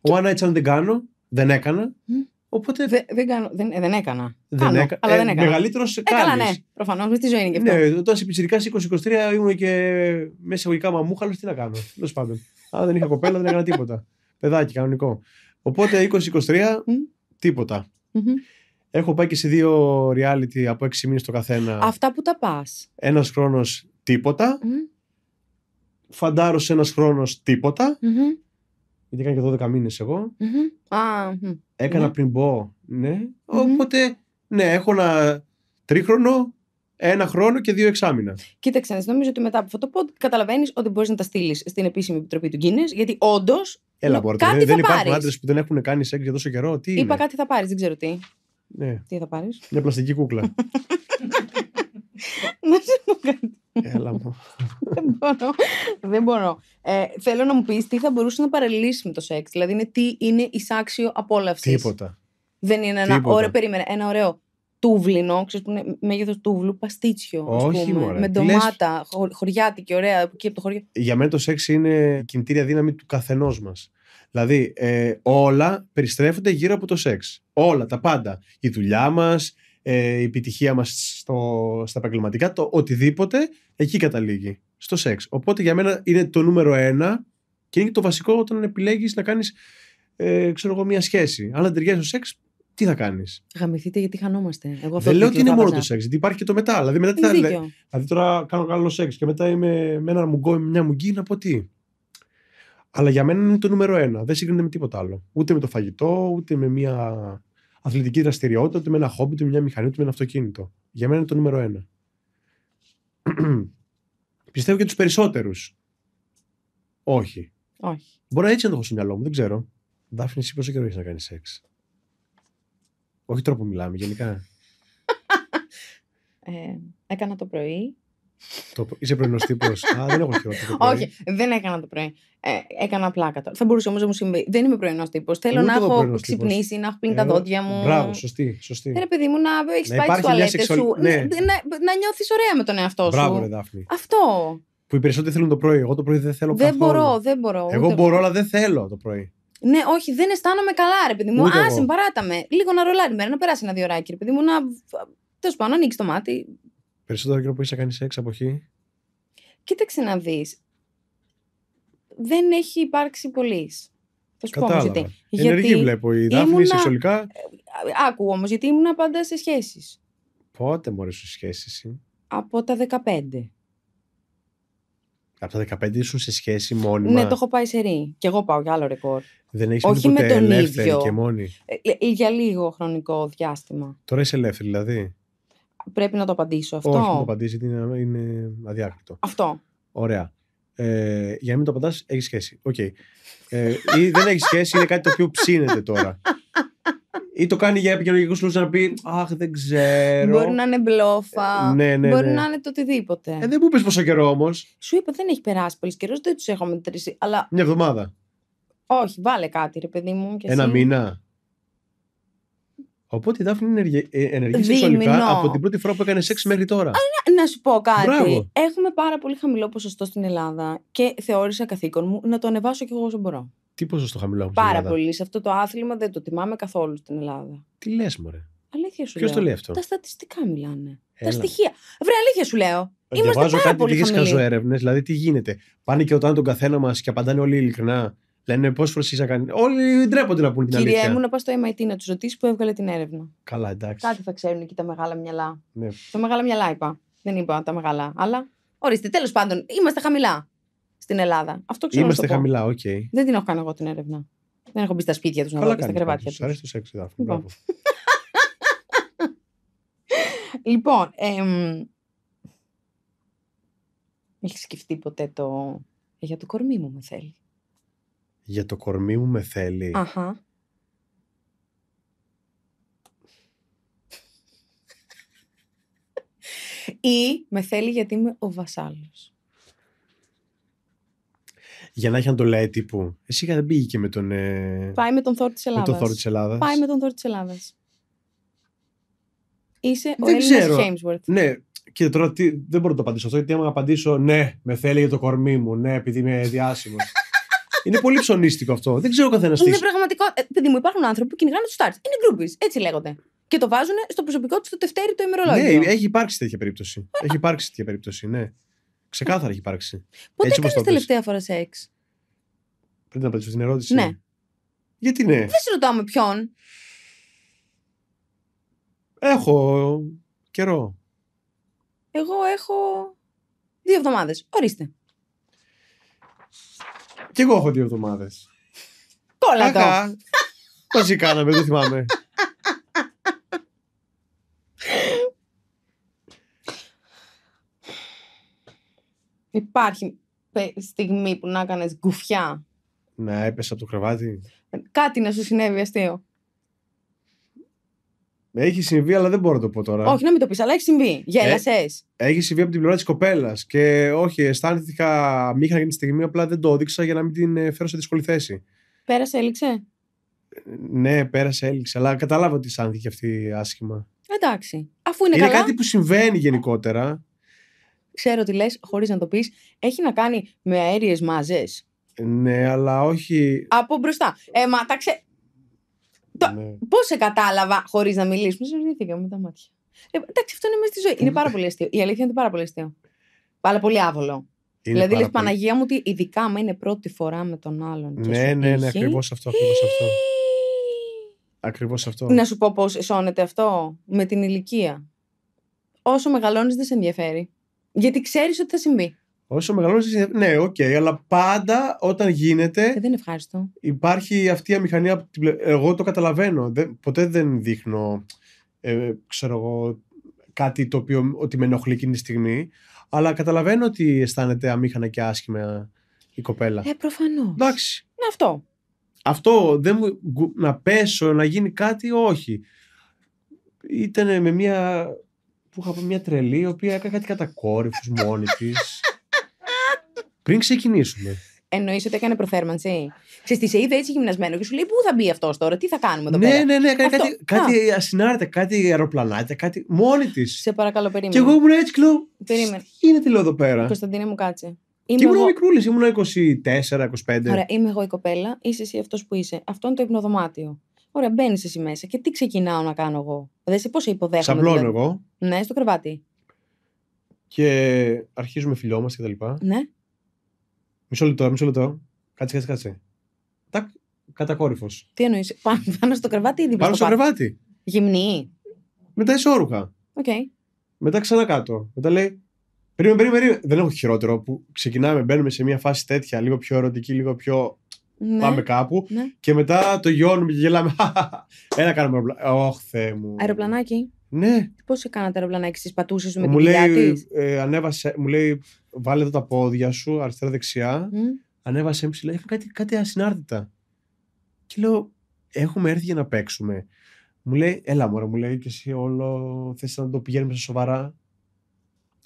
One night αν δεν κάνω. Δεν έκανα. Mm. Οπότε... Δε, δεν, κάνω, δεν, ε, δεν, έκανα. Δεν κάνω, έκα... αλλά ε, δεν έκανα. Μεγαλύτερος σε κάτι. Έκανα, ναι, προφανώς. Με τη ζωή είναι και ναι, αυτό. Ναι, όταν σε πιτσυρικά 20-23 ήμουν και μέσα εγωγικά μαμούχαλος, τι να κάνω. Τέλος πάντων. Αν δεν είχα κοπέλα, δεν έκανα τίποτα. Παιδάκι, κανονικό. Οπότε 20-23, τίποτα. Έχω πάει και σε δύο reality από 6 μήνες το καθένα. Αυτά που τα πας. Ένας χρόνος τίποτα. Φαντάρωσε ένας χρόνος τίποτα γιατί έκανα και 12 μήνες εγώ. Mm-hmm. Έκανα mm-hmm. πριν μπω, ναι. Οπότε, ναι, έχω ένα τρίχρονο, ένα χρόνο και δύο εξάμηνα. Κοίταξε, νομίζω ότι μετά από αυτό το πόντ καταλαβαίνεις ότι μπορείς να τα στείλεις στην επίσημη επιτροπή του Guinness, γιατί όντως. Έλα, μπορεί να Δεν, δεν υπάρχουν άντρες που δεν έχουν κάνει σεξ για τόσο καιρό. Τι Είπα κάτι θα πάρεις, δεν ξέρω τι. Ναι. Τι θα πάρεις. Μια πλαστική κούκλα. Να πω Έλα μου. δεν μπορώ. Δεν μπορώ. Ε, θέλω να μου πεις τι θα μπορούσε να παραλύσει με το σεξ. Δηλαδή, είναι, τι είναι εισάξιο απόλαυση. Τίποτα. Δεν είναι ένα Τίποτα. ωραίο, ένα ωραίο τούβλινο, ξέρεις που είναι μέγεθος τούβλου, παστίτσιο, Όχι, πούμε, με ντομάτα, Λες... χωριάτικη, ωραία, εκεί από το χωριό. Για μένα το σεξ είναι κινητήρια δύναμη του καθενός μας. Δηλαδή, ε, όλα περιστρέφονται γύρω από το σεξ. Όλα, τα πάντα. Η δουλειά μας, ε, η επιτυχία μας στο, στα επαγγελματικά, το οτιδήποτε, εκεί καταλήγει, στο σεξ. Οπότε για μένα είναι το νούμερο ένα και είναι το βασικό όταν επιλέγεις να κάνεις, ε, ξέρω εγώ, μια σχέση. Αν δεν ταιριάζει το σεξ, τι θα κάνεις. Γαμηθείτε γιατί χανόμαστε. Εγώ δεν λέω ότι είναι μόνο το σεξ, γιατί υπάρχει και το μετά. Δηλαδή, μετά δηλαδή τώρα κάνω καλό σεξ και μετά είμαι με ένα μουγκό ή μια μουγκή να πω τι. Αλλά για μένα είναι το νούμερο ένα. Δεν συγκρίνεται με τίποτα άλλο. Ούτε με το φαγητό, ούτε με μια αθλητική δραστηριότητα, ούτε με ένα χόμπι, ούτε με μια μηχανή, ούτε με ένα αυτοκίνητο. Για μένα είναι το νούμερο ένα. Πιστεύω και τους περισσότερους. Όχι. Όχι. Μπορεί έτσι να το έχω στο μυαλό μου, δεν ξέρω. Δάφνη, εσύ πόσο καιρό έχεις να κάνεις σεξ. Όχι τρόπο μιλάμε, γενικά. Ε, έκανα το πρωί. Το... Είσαι πρωινός τύπος. δεν έχω χειρότερο. Όχι, δεν έκανα το πρωί. Ε, έκανα πλάκα τώρα. Θα μπορούσε όμως να μου συμβεί. Δεν είμαι πρωινός τύπος. Θέλω να έχω ξυπνήσει, να έχω πλύνει τα δόντια μου. Μπράβο, σωστή. σωστή. Ρε, παιδί μου, να έχεις πάει τι τουαλέτε σου. Ναι. Να νιώθεις ωραία με τον εαυτό σου. Μπράβο, ρε, Δάφνη. Αυτό. Που οι περισσότεροι θέλουν το πρωί. Εγώ το πρωί δεν θέλω καθόλου. Δεν μπορώ, δεν μπορώ. Εγώ μπορώ, αλλά δεν θέλω το πρωί. Ναι, όχι, δεν αισθάνομαι καλά, ρε παιδί μου. Α, συμπαράταμε. Λίγο να ρολάρει μέρα, να περάσει ένα δύο ώρα, ρε παιδί μου. Να. Τέλος πάντων, ανοίξεις το μάτι. Περισσότερο καιρό που είσαι κάνεις σεξ από εκεί. Κοίταξε να δεις. Δεν έχει υπάρξει πολλής. Κατάλαβα. Γιατί, Ενεργή γιατί βλέπω η Δάφνη ήμουνα... σεξουαλικά. Ε, άκου όμως, γιατί ήμουν πάντα σε σχέσεις. Πότε μωρέ σου σχέσεις Από τα 15. Από τα 15 ήσουν σε σχέση μόνιμα. Ναι, το έχω πάει σε ρί. Και εγώ πάω για άλλο ρεκόρ. Δεν έχεις Όχι με τον ίδιο. Και μόνη. Ε, για λίγο χρονικό διάστημα. Τώρα είσαι ελεύθερη, δηλαδή. Πρέπει να το απαντήσω αυτό. Όχι, να το απαντήσεις, είναι, είναι αδιάκριτο. Αυτό. Ωραία. Ε, για να μην το απαντάς, έχεις σχέση. Okay. Ε, ή δεν έχεις σχέση, είναι κάτι το οποίο ψήνεται τώρα. Ή το κάνει για επικοινωνικούς λόγους να πει Αχ, δεν ξέρω. Μπορεί να είναι μπλόφα. Ε, ναι, ναι, μπορεί ναι. να είναι το οτιδήποτε. Ε, δεν μου πεις πόσο καιρό όμως. Σου είπα, δεν έχει περάσει πολύ καιρός, δεν τους έχω μετρήσει. Αλλά... Μια εβδομάδα. Όχι, βάλε κάτι, ρε παιδί μου. Και Ένα μήνα. Οπότε η Δάφνη ενεργεί ε, σεξουαλικά από την πρώτη φορά που έκανε σεξ μέχρι τώρα. Να, να σου πω κάτι. Έχουμε πάρα πολύ χαμηλό ποσοστό στην Ελλάδα και θεώρησα καθήκον μου να το ανεβάσω κι εγώ όσο μπορώ. Τι ποσοστό χαμηλό Πάρα Ελλάδα. πολύ. Σε αυτό το άθλημα δεν το τιμάμε καθόλου στην Ελλάδα. Τι λες, Μωρέ. Αλήθεια σου Ποιος λέω. το λέει αυτό. Τα στατιστικά μιλάνε. Τα στοιχεία. Βρε, αλήθεια σου λέω. Είμαστε πάρα κάτι χαμηλοί δηλαδή τι γίνεται. Πάνε και όταν τον καθένα μας και απαντάνε όλοι ειλικρινά. Λένε πώ προσέχει κάνεις. Όλοι ντρέπονται να πούν την αλήθεια. Κυρία μου, να πάω στο MIT να τους ρωτήσεις που έβγαλε την έρευνα. Καλά, εντάξει. Κάτι θα ξέρουν εκεί τα μεγάλα μυαλά. Ναι. Τα μεγάλα μυαλά είπα. Δεν είπα τα μεγάλα. Αλλά ορίστε, τέλος πάντων, είμαστε χαμηλά στην Ελλάδα. Αυτό ξέρω. Είμαστε χαμηλά, οκ. Okay. Δεν την έχω κάνει εγώ την έρευνα. Δεν έχω μπει στα σπίτια τους να δω και στα κρεβάτια του. το σεξ, Λοιπόν. λοιπόν Έχεις σκεφτεί ποτέ το. Για το κορμί μου με θέλει. Για το κορμί μου με θέλει. Αχα. Ή με θέλει γιατί είμαι ο βασάλος. Για να έχει να το λέει τύπου. Εσύ δεν πήγε και με τον. Ε... Πάει με τον Θόρ της Ελλάδας τον Θόρ της Ελλάδας. Πάει με τον Θόρ της Ελλάδας Είσαι ο Έλληνας Ναι, και τώρα δεν μπορώ να το απαντήσω αυτό. Γιατί άμα απαντήσω ναι, με θέλει για το κορμί μου, ναι, επειδή είμαι διάσημος. είναι πολύ ψωνίστικο αυτό. Δεν ξέρω καθένας τι. Είναι πραγματικό. Ε, παιδί μου, υπάρχουν άνθρωποι που κυνηγάνε τους stars. Είναι groupies, έτσι λέγονται. Και το βάζουν στο προσωπικό τους το τευτέρι το ημερολόγιο. Ναι, έχει υπάρξει τέτοια περίπτωση. Έχει υπάρξει τέτοια περίπτωση, ναι. Ξεκάθαρα έχει υπάρξει. Πότε έκανε τελευταία φορά σεξ. Πρέπει να απαντήσω την ερώτηση. Ναι. Γιατί ναι. Δεν σε ρωτάμε ποιον. Έχω καιρό. Εγώ έχω δύο εβδομάδες. Ορίστε. Κι εγώ έχω δύο εβδομάδες. Κόλα το. Μαζί κάναμε, δεν θυμάμαι. Υπάρχει στιγμή που να έκανες γκουφιά. Να έπεσε από το κρεβάτι. Κάτι να σου συνέβη αστείο. Έχει συμβεί, αλλά δεν μπορώ να το πω τώρα. Όχι, να μην το πεις, αλλά έχει συμβεί. Ε, έχει συμβεί από την πλευρά της κοπέλας. Και όχι, αισθάνθηκα μήχανα για τη στιγμή, απλά δεν το έδειξα για να μην την ε, φέρω σε δύσκολη θέση. Πέρασε, έληξε. Ε, ναι, πέρασε, έλειξε. Αλλά καταλάβα ότι αισθάνθηκε αυτή άσχημα. Εντάξει. Αφού είναι, είναι καλά. κάτι που συμβαίνει γενικότερα. Ξέρω ότι λες, χωρίς να το πεις, έχει να κάνει με αέριες μάζες. Ε, ναι, αλλά όχι. Από μπροστά. Ε, μα τα, ξε... Ναι. Πώς σε κατάλαβα χωρίς να μιλήσουμε, σε με τα μάτια. Ε, εντάξει, αυτό είναι μέσα στη ζωή. Είναι πάρα πολύ αστείο. Η αλήθεια είναι πάρα πολύ αστείο. Πάρα πολύ άβολο. Είναι δηλαδή, λες, Παναγία μου, ότι ειδικά άμα είναι πρώτη φορά με τον άλλον. Ναι, ναι, ναι, ναι, ακριβώς αυτό. Ακριβώς αυτό. Ακριβώς αυτό. Να σου πω πώς σώνεται αυτό με την ηλικία. Όσο μεγαλώνεις, δεν σε ενδιαφέρει. Γιατί ξέρεις ότι θα συμβεί. Όσο μεγαλώνεις, ναι, οκ, αλλά πάντα όταν γίνεται. Ε, δεν είναι ευχάριστο. Υπάρχει αυτή η αμηχανία. Εγώ το καταλαβαίνω. ποτέ δεν δείχνω, ε, ξέρω εγώ, κάτι το οποίο ότι με ενοχλεί εκείνη τη στιγμή. Αλλά καταλαβαίνω ότι αισθάνεται αμήχανα και άσχημα η κοπέλα. Ε, προφανώς. Εντάξει. Ναι, αυτό. Αυτό δεν μου, να πέσω, να γίνει κάτι, όχι. Ήταν με μια που είχα μια τρελή, η οποία έκανε κάτι κατακόρυφου μόνη της. Πριν ξεκινήσουμε. Εννοείς ότι έκανε προθέρμανση. Ξέρετε, σε είδε έτσι γυμνασμένο και σου λέει πού θα μπει αυτός τώρα, τι θα κάνουμε εδώ ναι, πέρα. Ναι, ναι, ναι, κάτι, κάτι ασυνάρτητα, κάτι αεροπλανάκια, κάτι. Μόνη της. Σε παρακαλώ, περίμενε. Και εγώ ήμουν έτσι, κλου. Περίμενε. Είναι τη λέω εδώ πέρα. Κωνσταντίνε μου κάτσε. Είμαι και ήμουν μικρούλης, ήμουν 24-25. Ωραία, είμαι εγώ η κοπέλα, είσαι εσύ αυτός που είσαι. Αυτό είναι το υπνοδωμάτιο. Ωραία, μπαίνεις εσύ μέσα και τι ξεκινάω να κάνω εγώ. Δεν σε πώ υποδέχομαι. Σαμπλώνω δηλαδή. εγώ. Ναι, στο κρεβάτι. Και αρχίζουμε φιλιόμαστε λοιπά. Ναι. Μισό λεπτό, μισό λεπτό. Κάτσε, κάτσε, κάτσε. Τάκ, κατακόρυφος. Τι εννοείς, πάνω, στο κρεβάτι ή δίπλα. Πάνω στο, κρεβάτι. Γυμνή. Μετά ισόρουχα. Okay. Μετά ξανά κάτω. Μετά λέει. Περίμενε, περίμενε. Δεν έχω χειρότερο που ξεκινάμε, μπαίνουμε σε μια φάση τέτοια, λίγο πιο ερωτική, λίγο πιο. Ναι. Πάμε κάπου. Ναι. Και μετά το γιώνουμε και γελάμε. Ένα κάνουμε. Όχ, μου. Αεροπλανάκι. Ναι. Πώς έκανα κάνατε να έχεις τις πατούσες με μου την λέει, ε, Μου λέει, βάλε εδώ τα πόδια σου, αριστερά-δεξιά. Ανέβασε έμψη Είχαν κάτι, κάτι ασυνάρτητα. Και λέω, έχουμε έρθει για να παίξουμε. Μου λέει, έλα μωρέ, μου λέει και εσύ όλο θες να το πηγαίνουμε σοβαρά.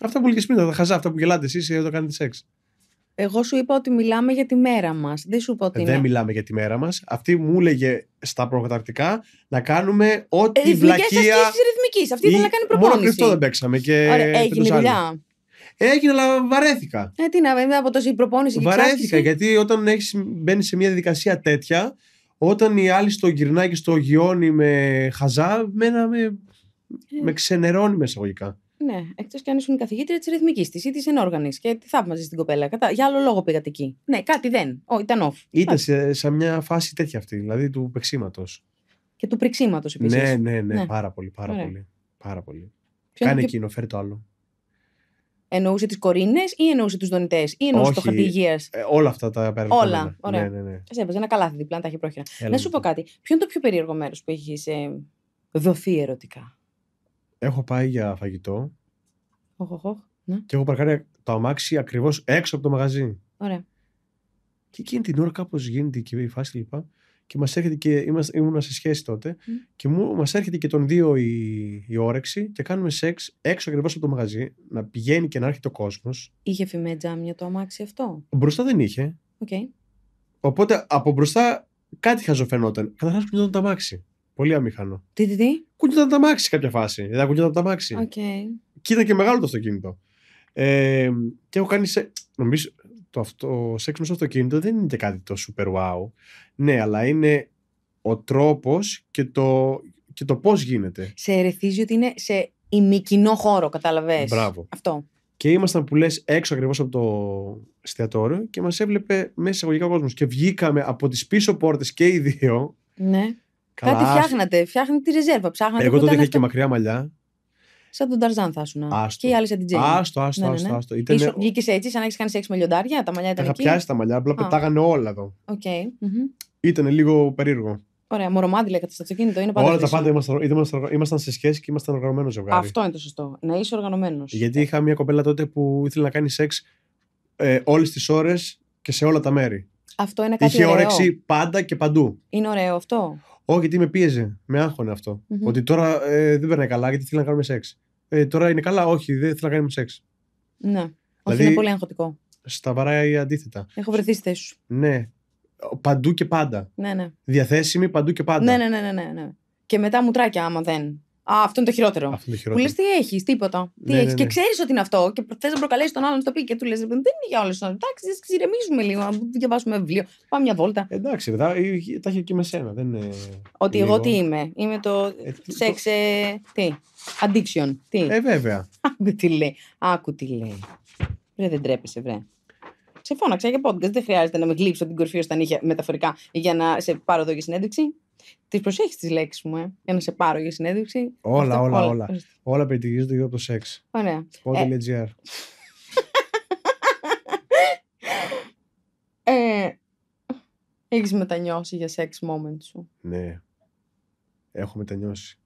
Αυτά που λέγες πριν, τα χαζά, αυτά που γελάτε εσείς, εδώ το κάνετε σεξ. Εγώ σου είπα ότι μιλάμε για τη μέρα μας. Δεν σου είπα ότι. Δεν μιλάμε για τη μέρα μας. Αυτή μου έλεγε στα προκαταρκτικά να κάνουμε ό,τι ε, βλακεία. ρυθμικής. Αυτή ήθελε να κάνει προπόνηση. Μόνο κρυφτό δεν παίξαμε. Και Ωραία, έγινε δουλειά. Έγινε, αλλά βαρέθηκα. Ε, τι να βέβαια από τόση προπόνηση. Βαρέθηκα, ε. γιατί όταν μπαίνεις σε μια διαδικασία τέτοια, όταν η άλλοι στο γυρνάει και στο γιώνει με χαζά, μένα με, ε. με ξενερώνει ναι, εκτός κι αν ήσουν καθηγήτρια της ρυθμικής της ή της ενόργανης και τι θαύμαζες την κοπέλα. Κατά... Για άλλο λόγο πήγατε εκεί. Ναι, κάτι δεν. Ό, ήταν off. Ήταν σε, σε, μια φάση τέτοια αυτή, δηλαδή του πεξίματος. Και του πρεξίματο επίσης. Ναι, ναι, ναι, ναι, πάρα πολύ. Πάρα πολύ. Πάρα πολύ. Κάνε εκείνο, φέρει το άλλο. Εννοούσε τις κορίνες ή εννοούσε τους δονητές ή εννοούσε το χαρτί υγείας. Ε, όλα αυτά τα πέρα. Όλα. Ωραία. Ναι, ναι, ναι. Σε έβαζε ένα καλάθι διπλά, τα έχει πρόχειρα. να σου πω λοιπόν. κάτι. Ποιο είναι το πιο περίεργο μέρος που έχεις ε, δοθεί ερωτικά έχω πάει για φαγητό. Οχ, οχ, ναι. Και έχω παρκάρει το αμάξι ακριβώς έξω από το μαγαζί. Ωραία. Και εκείνη την ώρα κάπως γίνεται και η φάση λοιπά. Και μας έρχεται και είμαστε, ήμουν σε σχέση τότε. Mm. Και μας έρχεται και τον δύο η, όρεξη και κάνουμε σεξ έξω ακριβώς από το μαγαζί. Να πηγαίνει και να έρχεται ο κόσμος. Είχε φημέ τζάμια το αμάξι αυτό. Μπροστά δεν είχε. Okay. Οπότε από μπροστά κάτι χαζοφαινόταν. Καταρχάς ήταν το αμάξι. Πολύ αμήχανο. Τι, τι, τι. από τα μάξι κάποια φάση. Δεν από τα μάξι. Okay. Και ήταν και μεγάλο το αυτοκίνητο. Ε, και έχω κάνει. Σε... Νομίζω το, αυτό, σεξ με στο αυτοκίνητο δεν είναι και κάτι το super wow. Ναι, αλλά είναι ο τρόπος και το, και το πώς γίνεται. Σε ερεθίζει ότι είναι σε ημικοινό χώρο, κατάλαβες. Μπράβο. Αυτό. Και ήμασταν που λες έξω ακριβώς από το εστιατόριο και μας έβλεπε μέσα ο κόσμος. Και βγήκαμε από τις πίσω πόρτες και οι δύο. Ναι. Καλά, Κάτι φτιάχνατε. Φτιάχνετε τη ρεζέρβα. Ψάχνατε Εγώ τότε είχα και μακριά μαλλιά. Σαν τον Ταρζάν θα ήσουν. Ε. Και οι άλλοι σαν την Τζέιμ. Άστο, άστο, ναι, ναι άστο. Ναι. άστο. Ήτανε... Ήσου, βγήκες έτσι, σαν να έχεις κάνει σεξ με λιοντάρια. Τα μαλλιά ήταν. Είχα εκεί. πιάσει τα μαλλιά, απλά πετάγανε όλα εδώ. Okay. Ήταν λίγο περίεργο. Ωραία, μορομάδι λέγατε στο αυτοκίνητο. Είναι Όλα τα πάντα ήμασταν, σε σχέση και ήμασταν οργανωμένο ζευγάρι. Αυτό είναι το σωστό. Να είσαι οργανωμένος. Γιατί είχα μια κοπέλα τότε που ήθελε να κάνει σεξ ε, όλες τις ώρες και σε όλα τα μέρη. Αυτό είναι Είχε όρεξη πάντα και παντού. Είναι ωραίο αυτό. Όχι, γιατί με πίεζε. Με άγχωνε Ότι τώρα ε, δεν περνάει καλά γιατί θέλει να κάνουμε σεξ. Ε, τώρα είναι καλά, όχι, δεν θέλει να κάνουμε σεξ. Ναι. Δηλαδή, όχι, είναι πολύ αγχωτικό. Στα ή αντίθετα. Έχω βρεθεί στη θέση σου. Ναι. Παντού και πάντα. Ναι, ναι. Διαθέσιμη παντού και πάντα. Ναι, ναι, ναι, ναι. ναι. Και μετά μουτράκια άμα δεν. Α, αυτό είναι το χειρότερο. Αυτό Που λες τι έχεις, τίποτα. Τι ναι, ναι, έχεις. Ναι. Και ξέρεις ότι είναι αυτό. Και θες να προκαλέσεις τον άλλον να το πει και του λες: Δεν είναι για όλες του Εντάξει, ας ξηρεμήσουμε λίγο, να διαβάσουμε βιβλίο. Πάμε μια βόλτα. Εντάξει, ε, τα έχει και με σένα. Δεν είναι... Ότι εγώ τι είμαι. Είμαι το σεξ. Ε, τι. Addiction. Τι. Ε, βέβαια. Άκου τι λέει. Άκου τι λέει. Βρε, δεν τρέπεσαι, βρε. Σε φώναξα για podcast. Δεν χρειάζεται να με γλύψω την κορφή τα νύχια μεταφορικά για να σε πάρω εδώ για συνέντευξη. Τις προσέχεις τις λέξεις μου, ε, για να σε πάρω για συνέντευξη. Όλα, όλα, όλα. Όλα, όλα. περιτυγίζονται γύρω από το σεξ. Ωραία. Ό,τι ε. ε, Έχεις μετανιώσει για σεξ moment σου. Ναι. Έχω μετανιώσει.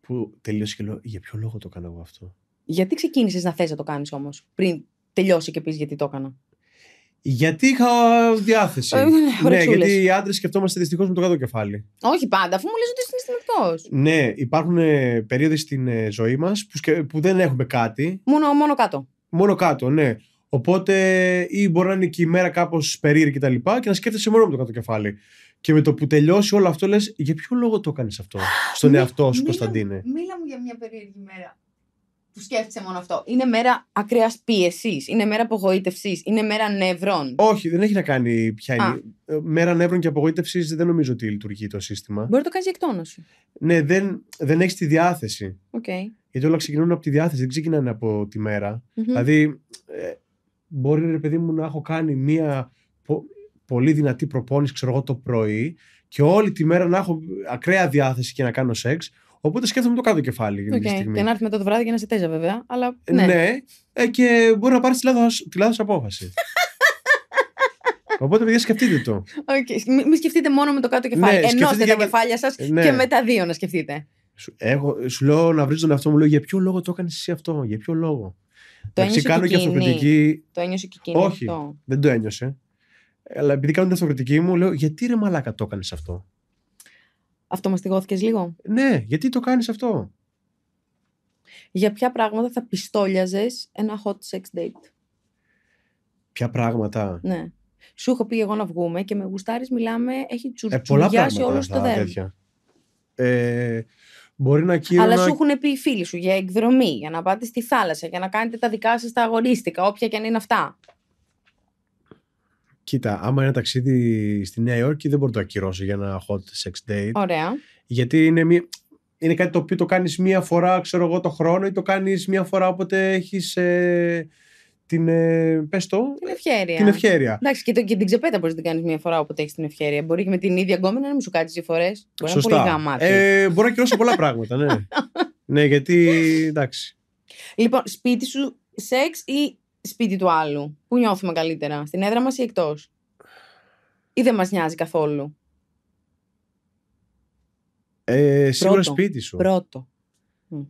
Που τελείωσε και λέω, για ποιο λόγο το έκανα εγώ αυτό. Γιατί ξεκίνησες να θες να το κάνεις όμως, πριν τελειώσει και πεις γιατί το έκανα. Γιατί είχα διάθεση. Ε, ναι, ναι γιατί οι άντρες σκεφτόμαστε δυστυχώς με το κάτω κεφάλι. Όχι πάντα, αφού μου λες ότι είσαι συναισθηματικό. Ναι, υπάρχουν ε, περίοδοι στην ε, ζωή μας που, που, δεν έχουμε κάτι. Μόνο, μόνο κάτω. Μόνο κάτω, ναι. Οπότε ή μπορεί να είναι και η μέρα κάπως περίεργη και τα και να σκέφτεσαι μόνο με το κάτω κεφάλι. Και με το που τελειώσει όλο αυτό λες, για ποιο λόγο το έκανες αυτό στον εαυτό σου, Κωνσταντίνε. Μίλα μου για μια περίεργη μέρα που σκέφτησε μόνο αυτό. Είναι μέρα ακραίας πίεσης. Είναι μέρα απογοήτευσης. Είναι μέρα νευρών. Όχι, δεν έχει να κάνει πια. είναι. Μέρα νεύρων και απογοήτευσης δεν νομίζω ότι λειτουργεί το σύστημα. Μπορεί να το κάνεις για εκτόνωση. Ναι, δεν, δεν έχεις τη διάθεση. Okay. Γιατί όλα ξεκινούν από τη διάθεση, δεν ξεκινάνε από τη μέρα. Mm-hmm. Δηλαδή, ε, μπορεί ρε παιδί μου να έχω κάνει μία πο, πολύ δυνατή προπόνηση, ξέρω εγώ, το πρωί και όλη τη μέρα να έχω ακραία διάθεση και να κάνω σεξ. Οπότε σκέφτομαι το κάτω κεφάλι. Okay. Στιγμή. Και να έρθει μετά το βράδυ για να σε τέζα, βέβαια. Αλλά, ναι. ναι. Ε, και μπορεί να πάρεις τη λάθος τη λάθος απόφαση. Οπότε, παιδιά, σκεφτείτε το. Okay. Μην μη σκεφτείτε μόνο με το κάτω ναι, κεφάλι. Ναι, Ενώστε τα με... κεφάλια σας ναι. και με τα δύο να σκεφτείτε. Σου, έχω, σου λέω να βρεις τον εαυτό μου, λέω για ποιο λόγο το έκανες εσύ αυτό, για ποιο λόγο. Το ένιωσε κάνω και αυτοκριτική. Το ένιωσε και εκείνη. Όχι, αυτό. δεν το ένιωσε. Αλλά επειδή κάνω την αυτοκριτική μου, λέω γιατί ρε μαλάκα το έκανες αυτό. Αυτομαστιγώθηκες λίγο. Ναι, γιατί το κάνεις αυτό. Για ποια πράγματα θα πιστόλιαζες ένα hot sex date. Ποια πράγματα. Ναι. Σου έχω πει εγώ να βγούμε και με γουστάρι μιλάμε, έχει τσουρτσουριάσει ε, όλο το δέντρο. Ε, μπορεί να κύρωνα... Αλλά σου έχουν πει οι φίλοι σου για εκδρομή, για να πάτε στη θάλασσα, για να κάνετε τα δικά σας τα αγορίστικα όποια και αν είναι αυτά. Κοίτα, άμα είναι ταξίδι στη Νέα Υόρκη δεν μπορώ να το ακυρώσω για ένα hot sex date. Ωραία. Γιατί είναι, είναι κάτι το οποίο το κάνεις μία φορά, ξέρω εγώ, το χρόνο ή το κάνεις μία φορά όποτε έχεις Ε... Την, ε, πες το, την ευχαίρεια. Την Εντάξει, και, το, και την ξεπέτα μπορείς να την κάνεις μία φορά όποτε έχεις την ευχαίρεια. Μπορεί και με την ίδια γκόμενα να μην σου κάτσει δύο φορές. Μπορεί Σωστά. να πολύ γαμάτι. Ε, μπορεί να κυρώσει πολλά πράγματα, ναι. ναι, γιατί εντάξει. Λοιπόν, σπίτι σου σεξ ή σπίτι του άλλου. Πού νιώθουμε καλύτερα, στην έδρα μας ή εκτός. Ή δεν μας νοιάζει καθόλου. Ε, σίγουρα πρώτο, σπίτι σου. Πρώτο.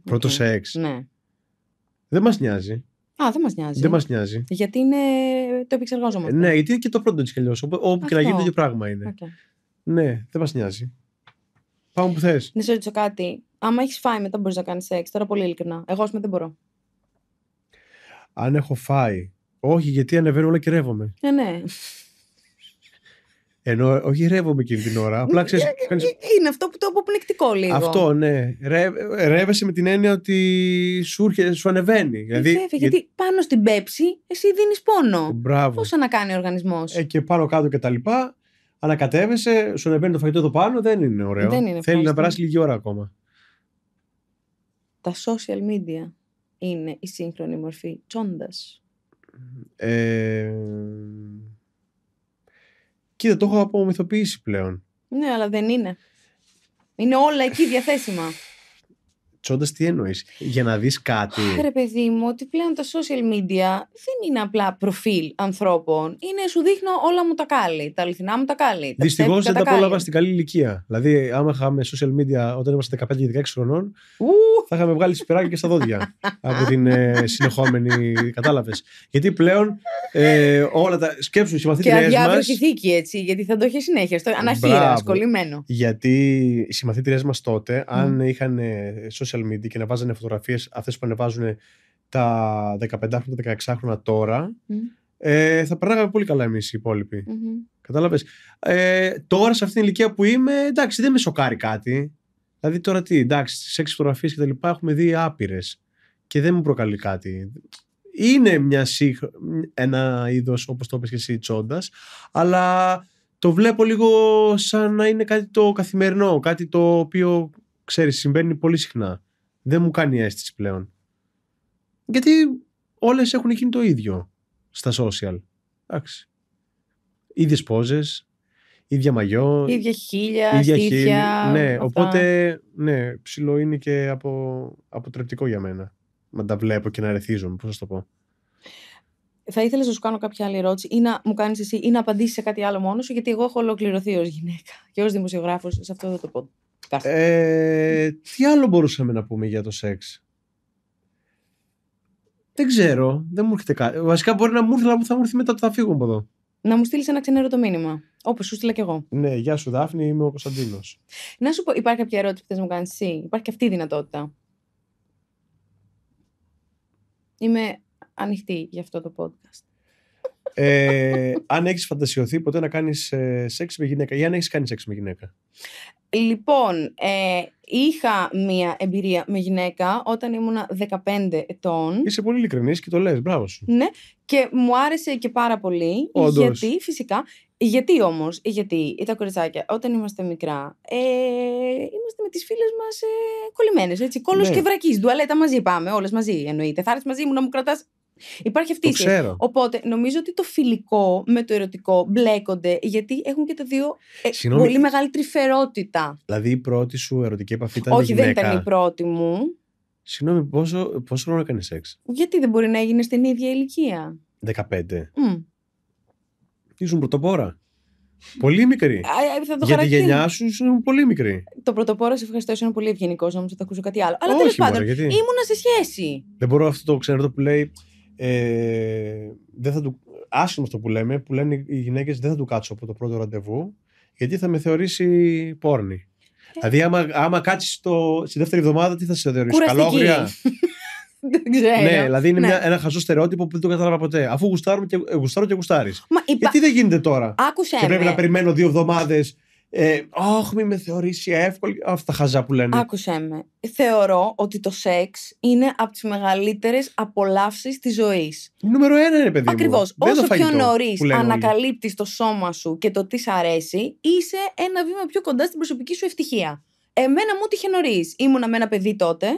Πρώτο okay. σεξ. Ναι. Δεν μας νοιάζει. Α, δεν μας νοιάζει. Δεν μας νοιάζει. Γιατί είναι. το επεξεργαζόμενο ναι, γιατί είναι και το πρώτο τη αλλιώς. Όπου και να γίνει, το ίδιο πράγμα είναι. Okay. Ναι, δεν μας νοιάζει. Πάμε που θες. Να σε ρωτήσω κάτι. Άμα έχεις φάει μετά μπορείς να κάνεις σεξ. Τώρα πολύ ειλικρινά. Εγώ ας δεν μπορώ αν έχω φάει. Όχι, γιατί ανεβαίνω όλα και ρεύομαι. Ε, ναι. Ενώ όχι ρεύομαι εκείνη την ώρα. Απλά ξέρεις, ε, ε, ε, κάνεις... Είναι αυτό που το αποπνεκτικό λίγο. Αυτό, ναι. Ρε, ρεύεσαι με την έννοια ότι σου, ανεβαίνει. Δηλαδή, γιατί πάνω στην πέψη εσύ δίνεις πόνο. Μπράβο. Πώς ανακάνει ο οργανισμός. Ε, και πάνω κάτω και τα λοιπά. Ανακατεύεσαι, σου ανεβαίνει το φαγητό εδώ πάνω. Δεν είναι ωραίο. Δεν είναι Θέλει να περάσει λίγη ώρα ακόμα. Τα social media είναι η σύγχρονη μορφή τσόντας. Ε... Κοίτα, το έχω απομυθοποιήσει πλέον. Ναι, αλλά δεν είναι. Είναι όλα εκεί διαθέσιμα τσόντα τι εννοείς. Για να δεις κάτι. Ρε παιδί μου, ότι πλέον τα social media δεν είναι απλά προφίλ ανθρώπων. Είναι σου δείχνω όλα μου τα κάλλη, τα αληθινά μου τα κάλλη. Δυστυχώ δεν τα πρόλαβα στην καλή ηλικία. Δηλαδή, άμα είχαμε social media όταν είμαστε 15 και 16 χρονών, Ου! θα είχαμε βγάλει σπυράκι και στα δόντια από την ε, συνεχόμενη. Κατάλαβες. Γιατί πλέον ε, όλα τα. Σκέψου, οι μαθητέ. Και αδιάβροχη θήκη έτσι, γιατί θα το είχε συνέχεια. Στο... Αναχείρα, κολλημένο. Γιατί οι συμμαθήτριέ μας τότε, αν είχαν ε, social και να βάζανε φωτογραφίες αυτές που ανεβάζουν τα 15χρονα, 16 χρόνια τώρα, ε, θα περνάγαμε πολύ καλά εμείς οι υπόλοιποι. Κατάλαβες. Ε, τώρα σε αυτήν την ηλικία που είμαι, εντάξει, δεν με σοκάρει κάτι. Δηλαδή τώρα τι, εντάξει, έξι φωτογραφίες και τα λοιπά έχουμε δει άπειρες και δεν μου προκαλεί κάτι. Είναι μια σύγχ... ένα είδος, όπως το είπες και εσύ, τσόντας, αλλά το βλέπω λίγο σαν να είναι κάτι το καθημερινό, κάτι το οποίο Ξέρεις, συμβαίνει πολύ συχνά. Δεν μου κάνει αίσθηση πλέον. Γιατί όλες έχουν γίνει το ίδιο στα social. Εντάξει. Ίδιες πόζες, ίδια μαγιό. Ίδια χίλια, ίδια Ναι, οπότε, ναι, ψηλό είναι και από, αποτρεπτικό για μένα. Να τα βλέπω και να ρεθίζομαι, Πώς να το πω. Θα ήθελα να σου κάνω κάποια άλλη ερώτηση ή να μου κάνεις εσύ ή να απαντήσεις σε κάτι άλλο μόνος σου, γιατί εγώ έχω ολοκληρωθεί ως γυναίκα και ως δημοσιογράφος σε αυτό το πόντο. Ε, τι άλλο μπορούσαμε να πούμε για το σεξ. Δεν ξέρω. Δεν μου έρχεται κάτι. Βασικά μπορεί να μου έρθει, αλλά θα μου έρθει μετά που θα φύγω από εδώ. Να μου στείλεις ένα ξενέρο το μήνυμα. Όπως σου στείλα και εγώ. Ναι, γεια σου Δάφνη, είμαι ο Κωνσταντίνος. Να σου πω, υπάρχει κάποια ερώτηση που θες μου κάνεις εσύ. Υπάρχει και αυτή η δυνατότητα. Είμαι ανοιχτή για αυτό το podcast. Ε, αν έχεις φαντασιωθεί ποτέ να κάνεις ε, σεξ με γυναίκα ή αν έχεις κάνει σεξ με γυναίκα. Λοιπόν, ε, είχα μία εμπειρία με γυναίκα όταν ήμουνα 15 ετών. Είσαι πολύ ειλικρινής και το λες, μπράβο σου. Ναι, και μου άρεσε και πάρα πολύ. Όντως. Γιατί, φυσικά. Γιατί όμως, γιατί τα κοριτσάκια όταν είμαστε μικρά, ε, είμαστε με τις φίλες μας ε, κολλημένες. Έτσι, κόλο ναι. και βρακής. Ντουαλέτα μαζί πάμε, όλες μαζί εννοείται. Θα έρθεις μαζί μου να μου κρατάς Υπάρχει αυτή η σχέση. Οπότε νομίζω ότι το φιλικό με το ερωτικό μπλέκονται γιατί έχουν και τα δύο ε, πολύ μεγάλη τρυφερότητα. Δηλαδή η πρώτη σου ερωτική επαφή ήταν. Όχι, δεν ήταν η πρώτη μου. Συγγνώμη, πόσο, πόσο χρόνο έκανες σεξ. Γιατί δεν μπορεί να έγινε στην ίδια ηλικία. 15. Ήσουν πρωτοπόρα. Πολύ μικρή. Για τη γενιά σου ήσουν πολύ μικρή. Το πρωτοπόρα σε ευχαριστώ, ήσουν πολύ ευγενικός, Όμως ότι θα ακούσω κάτι άλλο. Αλλά τέλο πάντων, γιατί... σε σχέση. Δεν μπορώ αυτό το ξέρω το που λέει. Ε, δεν θα του, άσχημα αυτό που λέμε, που λένε οι γυναίκες δεν θα του κάτσω από το πρώτο ραντεβού, γιατί θα με θεωρήσει πόρνη. Ε. Δηλαδή, άμα, άμα κάτσεις στη δεύτερη εβδομάδα, τι θα σε θεωρήσει, Καλόγρια. Δεν ξέρω. Ναι, δηλαδή είναι ναι. Μια, ένα χαζό στερεότυπο που δεν το κατάλαβα ποτέ. Αφού γουστάρω και, και γουστάρεις. Υπα... Γιατί δεν γίνεται τώρα. Άκουσε. Και πρέπει να περιμένω δύο εβδομάδες όχι, ε, με θεωρήσει εύκολη. Αυτά τα χαζά που λένε. Άκουσε με. Θεωρώ ότι το σεξ είναι από τις μεγαλύτερες απολαύσεις της ζωής. Νούμερο ένα είναι, παιδί μου. Ακριβώς. Όσο φαγητό, πιο νωρί ανακαλύπτεις το σώμα σου και το τι σ' αρέσει, είσαι ένα βήμα πιο κοντά στην προσωπική σου ευτυχία. Εμένα μου τύχε νωρίς. Ήμουνα με ένα παιδί τότε.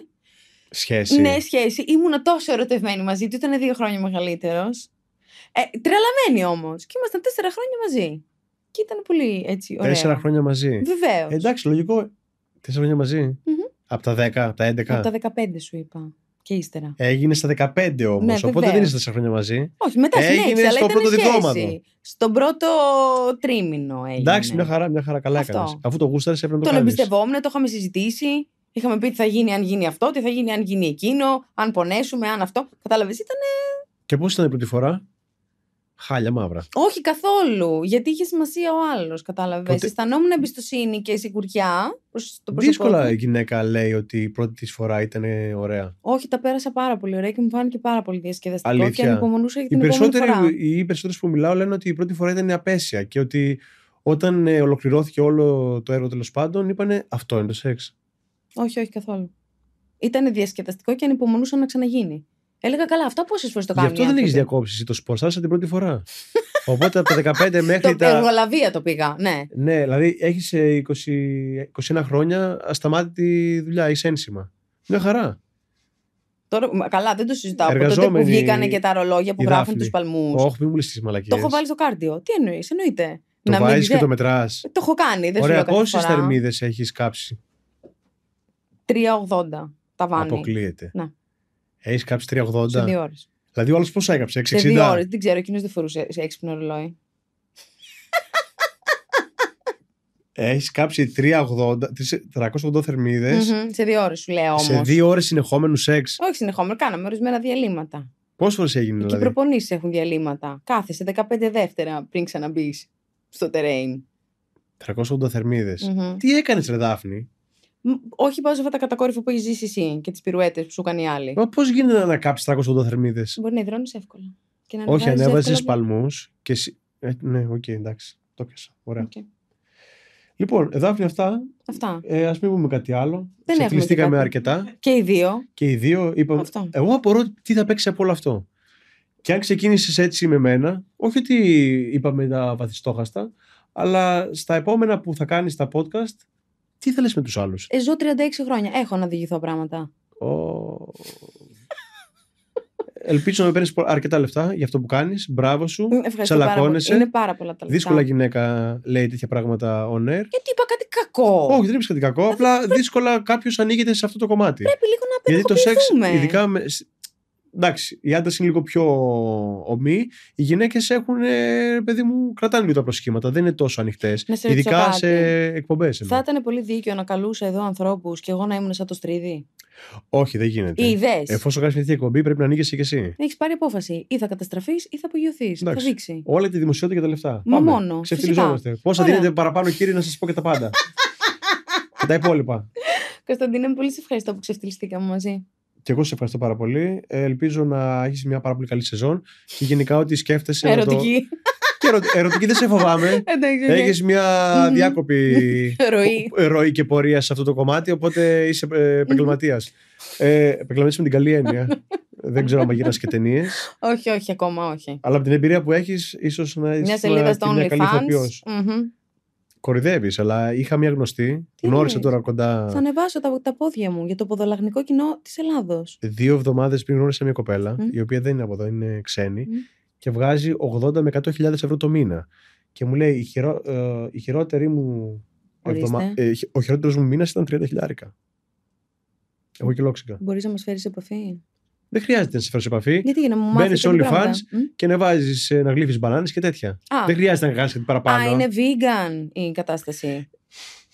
Σχέση. Ναι, σχέση. Ήμουνα τόσο ερωτευμένη μαζί του. Ήταν δύο χρόνια μεγαλύτερος. Ε, τρελαμένη όμως. Και ήμασταν τέσσερα χρόνια μαζί. Και ήταν πολύ έτσι. Ωραία. Τέσσερα χρόνια μαζί. Βεβαίως. Εντάξει, λογικό. Τέσσερα χρόνια μαζί. Mm-hmm. Από τα 10, από τα 11. Από τα 15 σου είπα. Και ύστερα. Έγινε στα 15 όμως. Ναι, οπότε δεν είσαι 4 χρόνια μαζί. Όχι, μετά έγινε στο αλλά πρώτο διπλώματο. Στον πρώτο τρίμηνο έγινε. Εντάξει, μια χαρά, μια χαρά καλά έκανες. Αφού το γούσταρες, έπρεπε να το κάνει. Τον εμπιστευόμουν, το είχαμε συζητήσει. Είχαμε πει τι θα γίνει αν γίνει αυτό, τι θα γίνει αν γίνει εκείνο, αν πονέσουμε, αν αυτό. Κατάλαβες, ήταν. Και πώς ήταν η πρώτη φορά χάλια μαύρα. Όχι καθόλου. Γιατί είχε σημασία ο άλλος, κατάλαβες. Ότι... Αισθανόμουν εμπιστοσύνη και σιγουριά το Δύσκολα η γυναίκα λέει ότι η πρώτη της φορά ήταν ωραία. Όχι, τα πέρασα πάρα πολύ ωραία και μου φάνηκε πάρα πολύ διασκεδαστικό. Αλήθεια. Και ανυπομονούσα για την οι περισσότεροι, φορά. Οι περισσότεροι που μιλάω λένε ότι η πρώτη φορά ήταν απέσια και ότι όταν ε, ολοκληρώθηκε όλο το έργο τέλος πάντων, είπανε Αυτό είναι το σεξ. Όχι, όχι καθόλου. Ήταν διασκεδαστικό και ανυπομονούσα να ξαναγίνει. Έλεγα καλά, αυτά πόσες φορές το κάνω. Γι' αυτό δεν έχεις διακόψει. Το σπονσάρισα την πρώτη φορά. Οπότε από τα 15 μέχρι τα. Εργολαβία το πήγα, ναι. Ναι, δηλαδή έχεις 21 ε, χρόνια ασταμάτητη δουλειά, είσαι ένσημα. Μια χαρά. Τώρα, καλά, δεν το συζητάω. Από τότε που βγήκανε και τα ρολόγια που γράφουν τους παλμούς. Όχι, μην μου τις μαλακίες. Το έχω βάλει στο κάρτιο. Τι εννοείς, εννοείται. Το να βάζεις και το μετράς. Ε, το έχω κάνει. Δεν Ωραία, πόσε θερμίδες έχεις κάψει. 3,80 τα βάνη. Αποκλείεται. Να. Έχεις κάψει 3,80. Σε δύο ώρες. Δηλαδή, όλο πώ έκαψε, 6,60. Σε δύο ώρες, δεν ξέρω, εκείνος δεν φορούσε σε έξυπνο ρολόι. Έχεις κάψει 380, 380 θερμιδε Σε δύο ώρες σου λέω όμω. Σε δύο ώρες συνεχόμενου σεξ. Όχι συνεχόμενο, κάναμε ορισμένα διαλύματα. Πόσες φορές έγινε, δηλαδή. Οι προπονήσεις έχουν διαλύματα. Κάθεσαι 15 δεύτερα πριν ξαναμπείς στο τερέιν. 380 θερμιδε Τι έκανες, Ρε Δάφνη. Όχι πάνω σε αυτά τα κατακόρυφα που έχει ζήσει εσύ και τις πυρουέτες που σου κάνει οι άλλοι. Μα πώς γίνεται να ανακάψεις 380 θερμίδες. Μπορεί να υδρώνεις εύκολα. Και να Όχι, ανέβαζε παλμούς και. Ε, ναι, οκ, okay, εντάξει. Το πιάσα. Ωραία. Okay. Λοιπόν, εδάφη αυτά. αυτά. Ε, Ας μην πούμε κάτι άλλο. Δεν Ξεκλειστήκαμε αρκετά. Και οι δύο. Και οι δύο Εγώ απορώ τι θα παίξει από όλο αυτό. Και αν ξεκίνησες έτσι με μένα, όχι ότι είπαμε τα βαθιστόχαστα, αλλά στα επόμενα που θα κάνεις τα podcast τι θέλεις με τους άλλους. Ε, ζω 36 χρόνια. Έχω να διηγηθώ πράγματα. Ελπίζω να παίρνει αρκετά λεφτά για αυτό που κάνεις. Μπράβο σου. Τσαλακώνεσαι. Είναι πάρα πολλά τα λεφτά. Δύσκολα γυναίκα λέει τέτοια πράγματα on air. Και ε, είπα κάτι κακό. Όχι, δεν είπες κάτι κακό. Απλά δύσκολα κάποιος ανοίγεται σε αυτό το κομμάτι. Πρέπει λίγο να Γιατί το σεξ, ειδικά με, εντάξει, οι άντρες είναι λίγο πιο ομοί. Οι γυναίκες έχουν, ε, παιδί μου, κρατάνε λίγο τα προσχήματα. Δεν είναι τόσο ανοιχτές. Ειδικά σε εκπομπές. Θα ήταν πολύ δίκαιο να καλούσα εδώ ανθρώπους και εγώ να ήμουν σαν το στρίδι. Όχι, δεν γίνεται. Εφόσον κάνεις μια εκπομπή, πρέπει να ανοίγεσαι και εσύ. Έχεις πάρει απόφαση. Ή θα καταστραφείς ή θα απογειωθείς. Θα δείξει. Όλα τη δημοσιότητα και τα λεφτά. Μα μόνο. Ξεφυλιζόμαστε. Πόσα δίνετε παραπάνω, κύριε, να σας πω και τα πάντα. και τα υπόλοιπα. Κωνσταντίνε, πολύ σε ευχαριστώ που ξεφτιλιστήκαμε μαζί. Και εγώ σε ευχαριστώ πάρα πολύ. Ε, ελπίζω να έχεις μια πάρα πολύ καλή σεζόν και γενικά ότι σκέφτεσαι. Ερωτική. και Ερωτική δεν σε φοβάμαι. έχεις μια διάκοπη ροή. και πορεία σε αυτό το κομμάτι, οπότε είσαι επαγγελματίας. ε, επαγγελματίας ε, με την καλή έννοια. Δεν ξέρω αν γυρνάς και ταινίες. όχι, όχι, ακόμα όχι. Αλλά από την εμπειρία που έχεις, ίσως να είσαι μια σελίδα στο OnlyFans. Κορυδεύεις, αλλά είχα μια γνωστή. Τι γνώρισα τώρα κοντά. Θα ανεβάσω τα, τα πόδια μου για το ποδολαγνικό κοινό της Ελλάδος. Δύο εβδομάδες πριν γνώρισα μια κοπέλα, η οποία δεν είναι από εδώ, είναι ξένη, και βγάζει 80 με 100.000 ευρώ το μήνα. Και μου λέει, η, χειρό, ε, η χειρότερη μου. Εβδομα... Ε, ο χειρότερος μου μήνας ήταν 30 χιλιάρικα. Εγώ και λόξικα. Μπορείς να μας φέρεις επαφή. Δεν χρειάζεται να σε φέρω σε επαφή. Γιατί για να μου Μπαίνει όλοι φαν και να βάζεις ε, να γλύφεις μπανάνες και τέτοια. Δεν χρειάζεται να κάνεις κάτι παραπάνω. Α, είναι vegan η κατάσταση.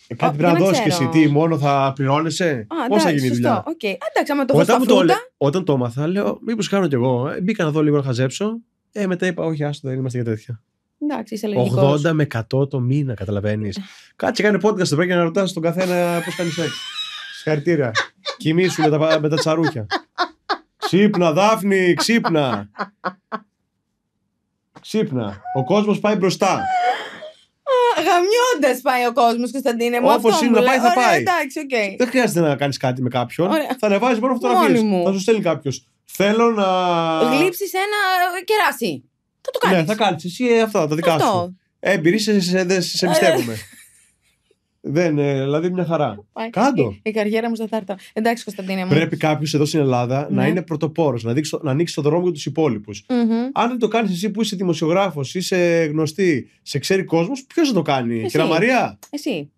Ε, κάτι πρέπει να δώσεις και εσύ. Τι, μόνο θα πληρώνεσαι. Πώς θα γίνει η δουλειά. Okay. το όταν, το, όταν το έμαθα, λέω, μήπως κάνω κι εγώ. Ε, μπήκα να δω λίγο να χαζέψω. Ε, μετά είπα, Όχι, άστο, δεν είμαστε για τέτοια. Εντάξει, είσαι 80 με 100 το μήνα, καταλαβαίνεις. Κάτσε κάνει podcast στο πρέπει και να ρωτάς τον καθένα πώς κάνει σεξ. Συγχαρητήρια. Κοιμήσου με τα τσαρούκια. Ξύπνα, Δάφνη, ξύπνα. ξύπνα. Ο κόσμος πάει μπροστά. Γαμιώντας πάει ο κόσμος, Κωνσταντίνε. Όπω είναι, να πάει, θα πάει. Εντάξει, okay. Δεν χρειάζεται να κάνεις κάτι με κάποιον. Ωραία. Θα ανεβάζεις μόνο φωτογραφίε. Θα σου στέλνει κάποιος. Θέλω να. Γλύψεις ένα κεράσι. Θα το κάνει. Ναι, θα κάνεις. Εσύ ε, αυτά, τα δικά Αυτό. σου. Ε, εμπειρίες, σε, σε, σε, σε ε, εμπιστεύομαι. Δεν, ε, δηλαδή μια χαρά. Κάντο. Η, καριέρα μου θα θάρτα. Εντάξει, Κωνσταντίνε μου. Πρέπει κάποιος εδώ στην Ελλάδα να ναι. είναι πρωτοπόρος, να, να ανοίξει το δρόμο για τους υπολοιπου mm Αν δεν το κάνεις εσύ που είσαι δημοσιογράφος, είσαι γνωστή, σε ξέρει κόσμος, ποιος θα το κάνει, εσύ. Κυρία Μαρία. Εσύ.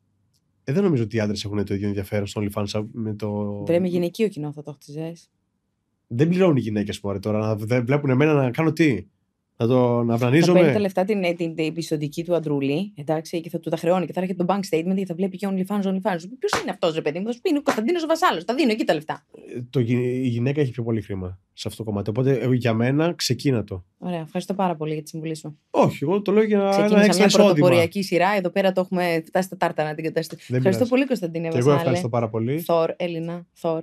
Ε, δεν νομίζω ότι οι άντρες έχουν το ίδιο ενδιαφέρον στον OnlyFans με το. Πρέπει με γυναικείο κοινό θα το χτιζέ. Δεν πληρώνουν οι γυναίκες που τώρα. Να βλέπουν εμένα να κάνω τι. Να Θα παίρνει τα λεφτά την, ε, την, την του Αντρούλη εντάξει, και θα του τα χρεώνει και θα έρχεται το bank statement και θα βλέπει και OnlyFans, OnlyFans. Ποιος είναι αυτός, ρε παιδί μου, θα σου πει είναι ο Κωνσταντίνο Βασάλος. Τα δίνω εκεί τα λεφτά. Ε, το, η γυναίκα έχει πιο πολύ χρήμα σε αυτό το κομμάτι. Οπότε ε, για μένα ξεκίνα το. Ωραία, ευχαριστώ πάρα πολύ για τη συμβουλή σου. Όχι, εγώ το λέω για να είναι μια πρωτοποριακή σειρά. Εδώ πέρα το έχουμε φτάσει στα να την κατάσταση. ευχαριστώ πολύ, Κωνσταντίνε Βασάλο. εγώ ευχαριστώ πάρα πολύ. Θορ, Έλληνα, Θορ.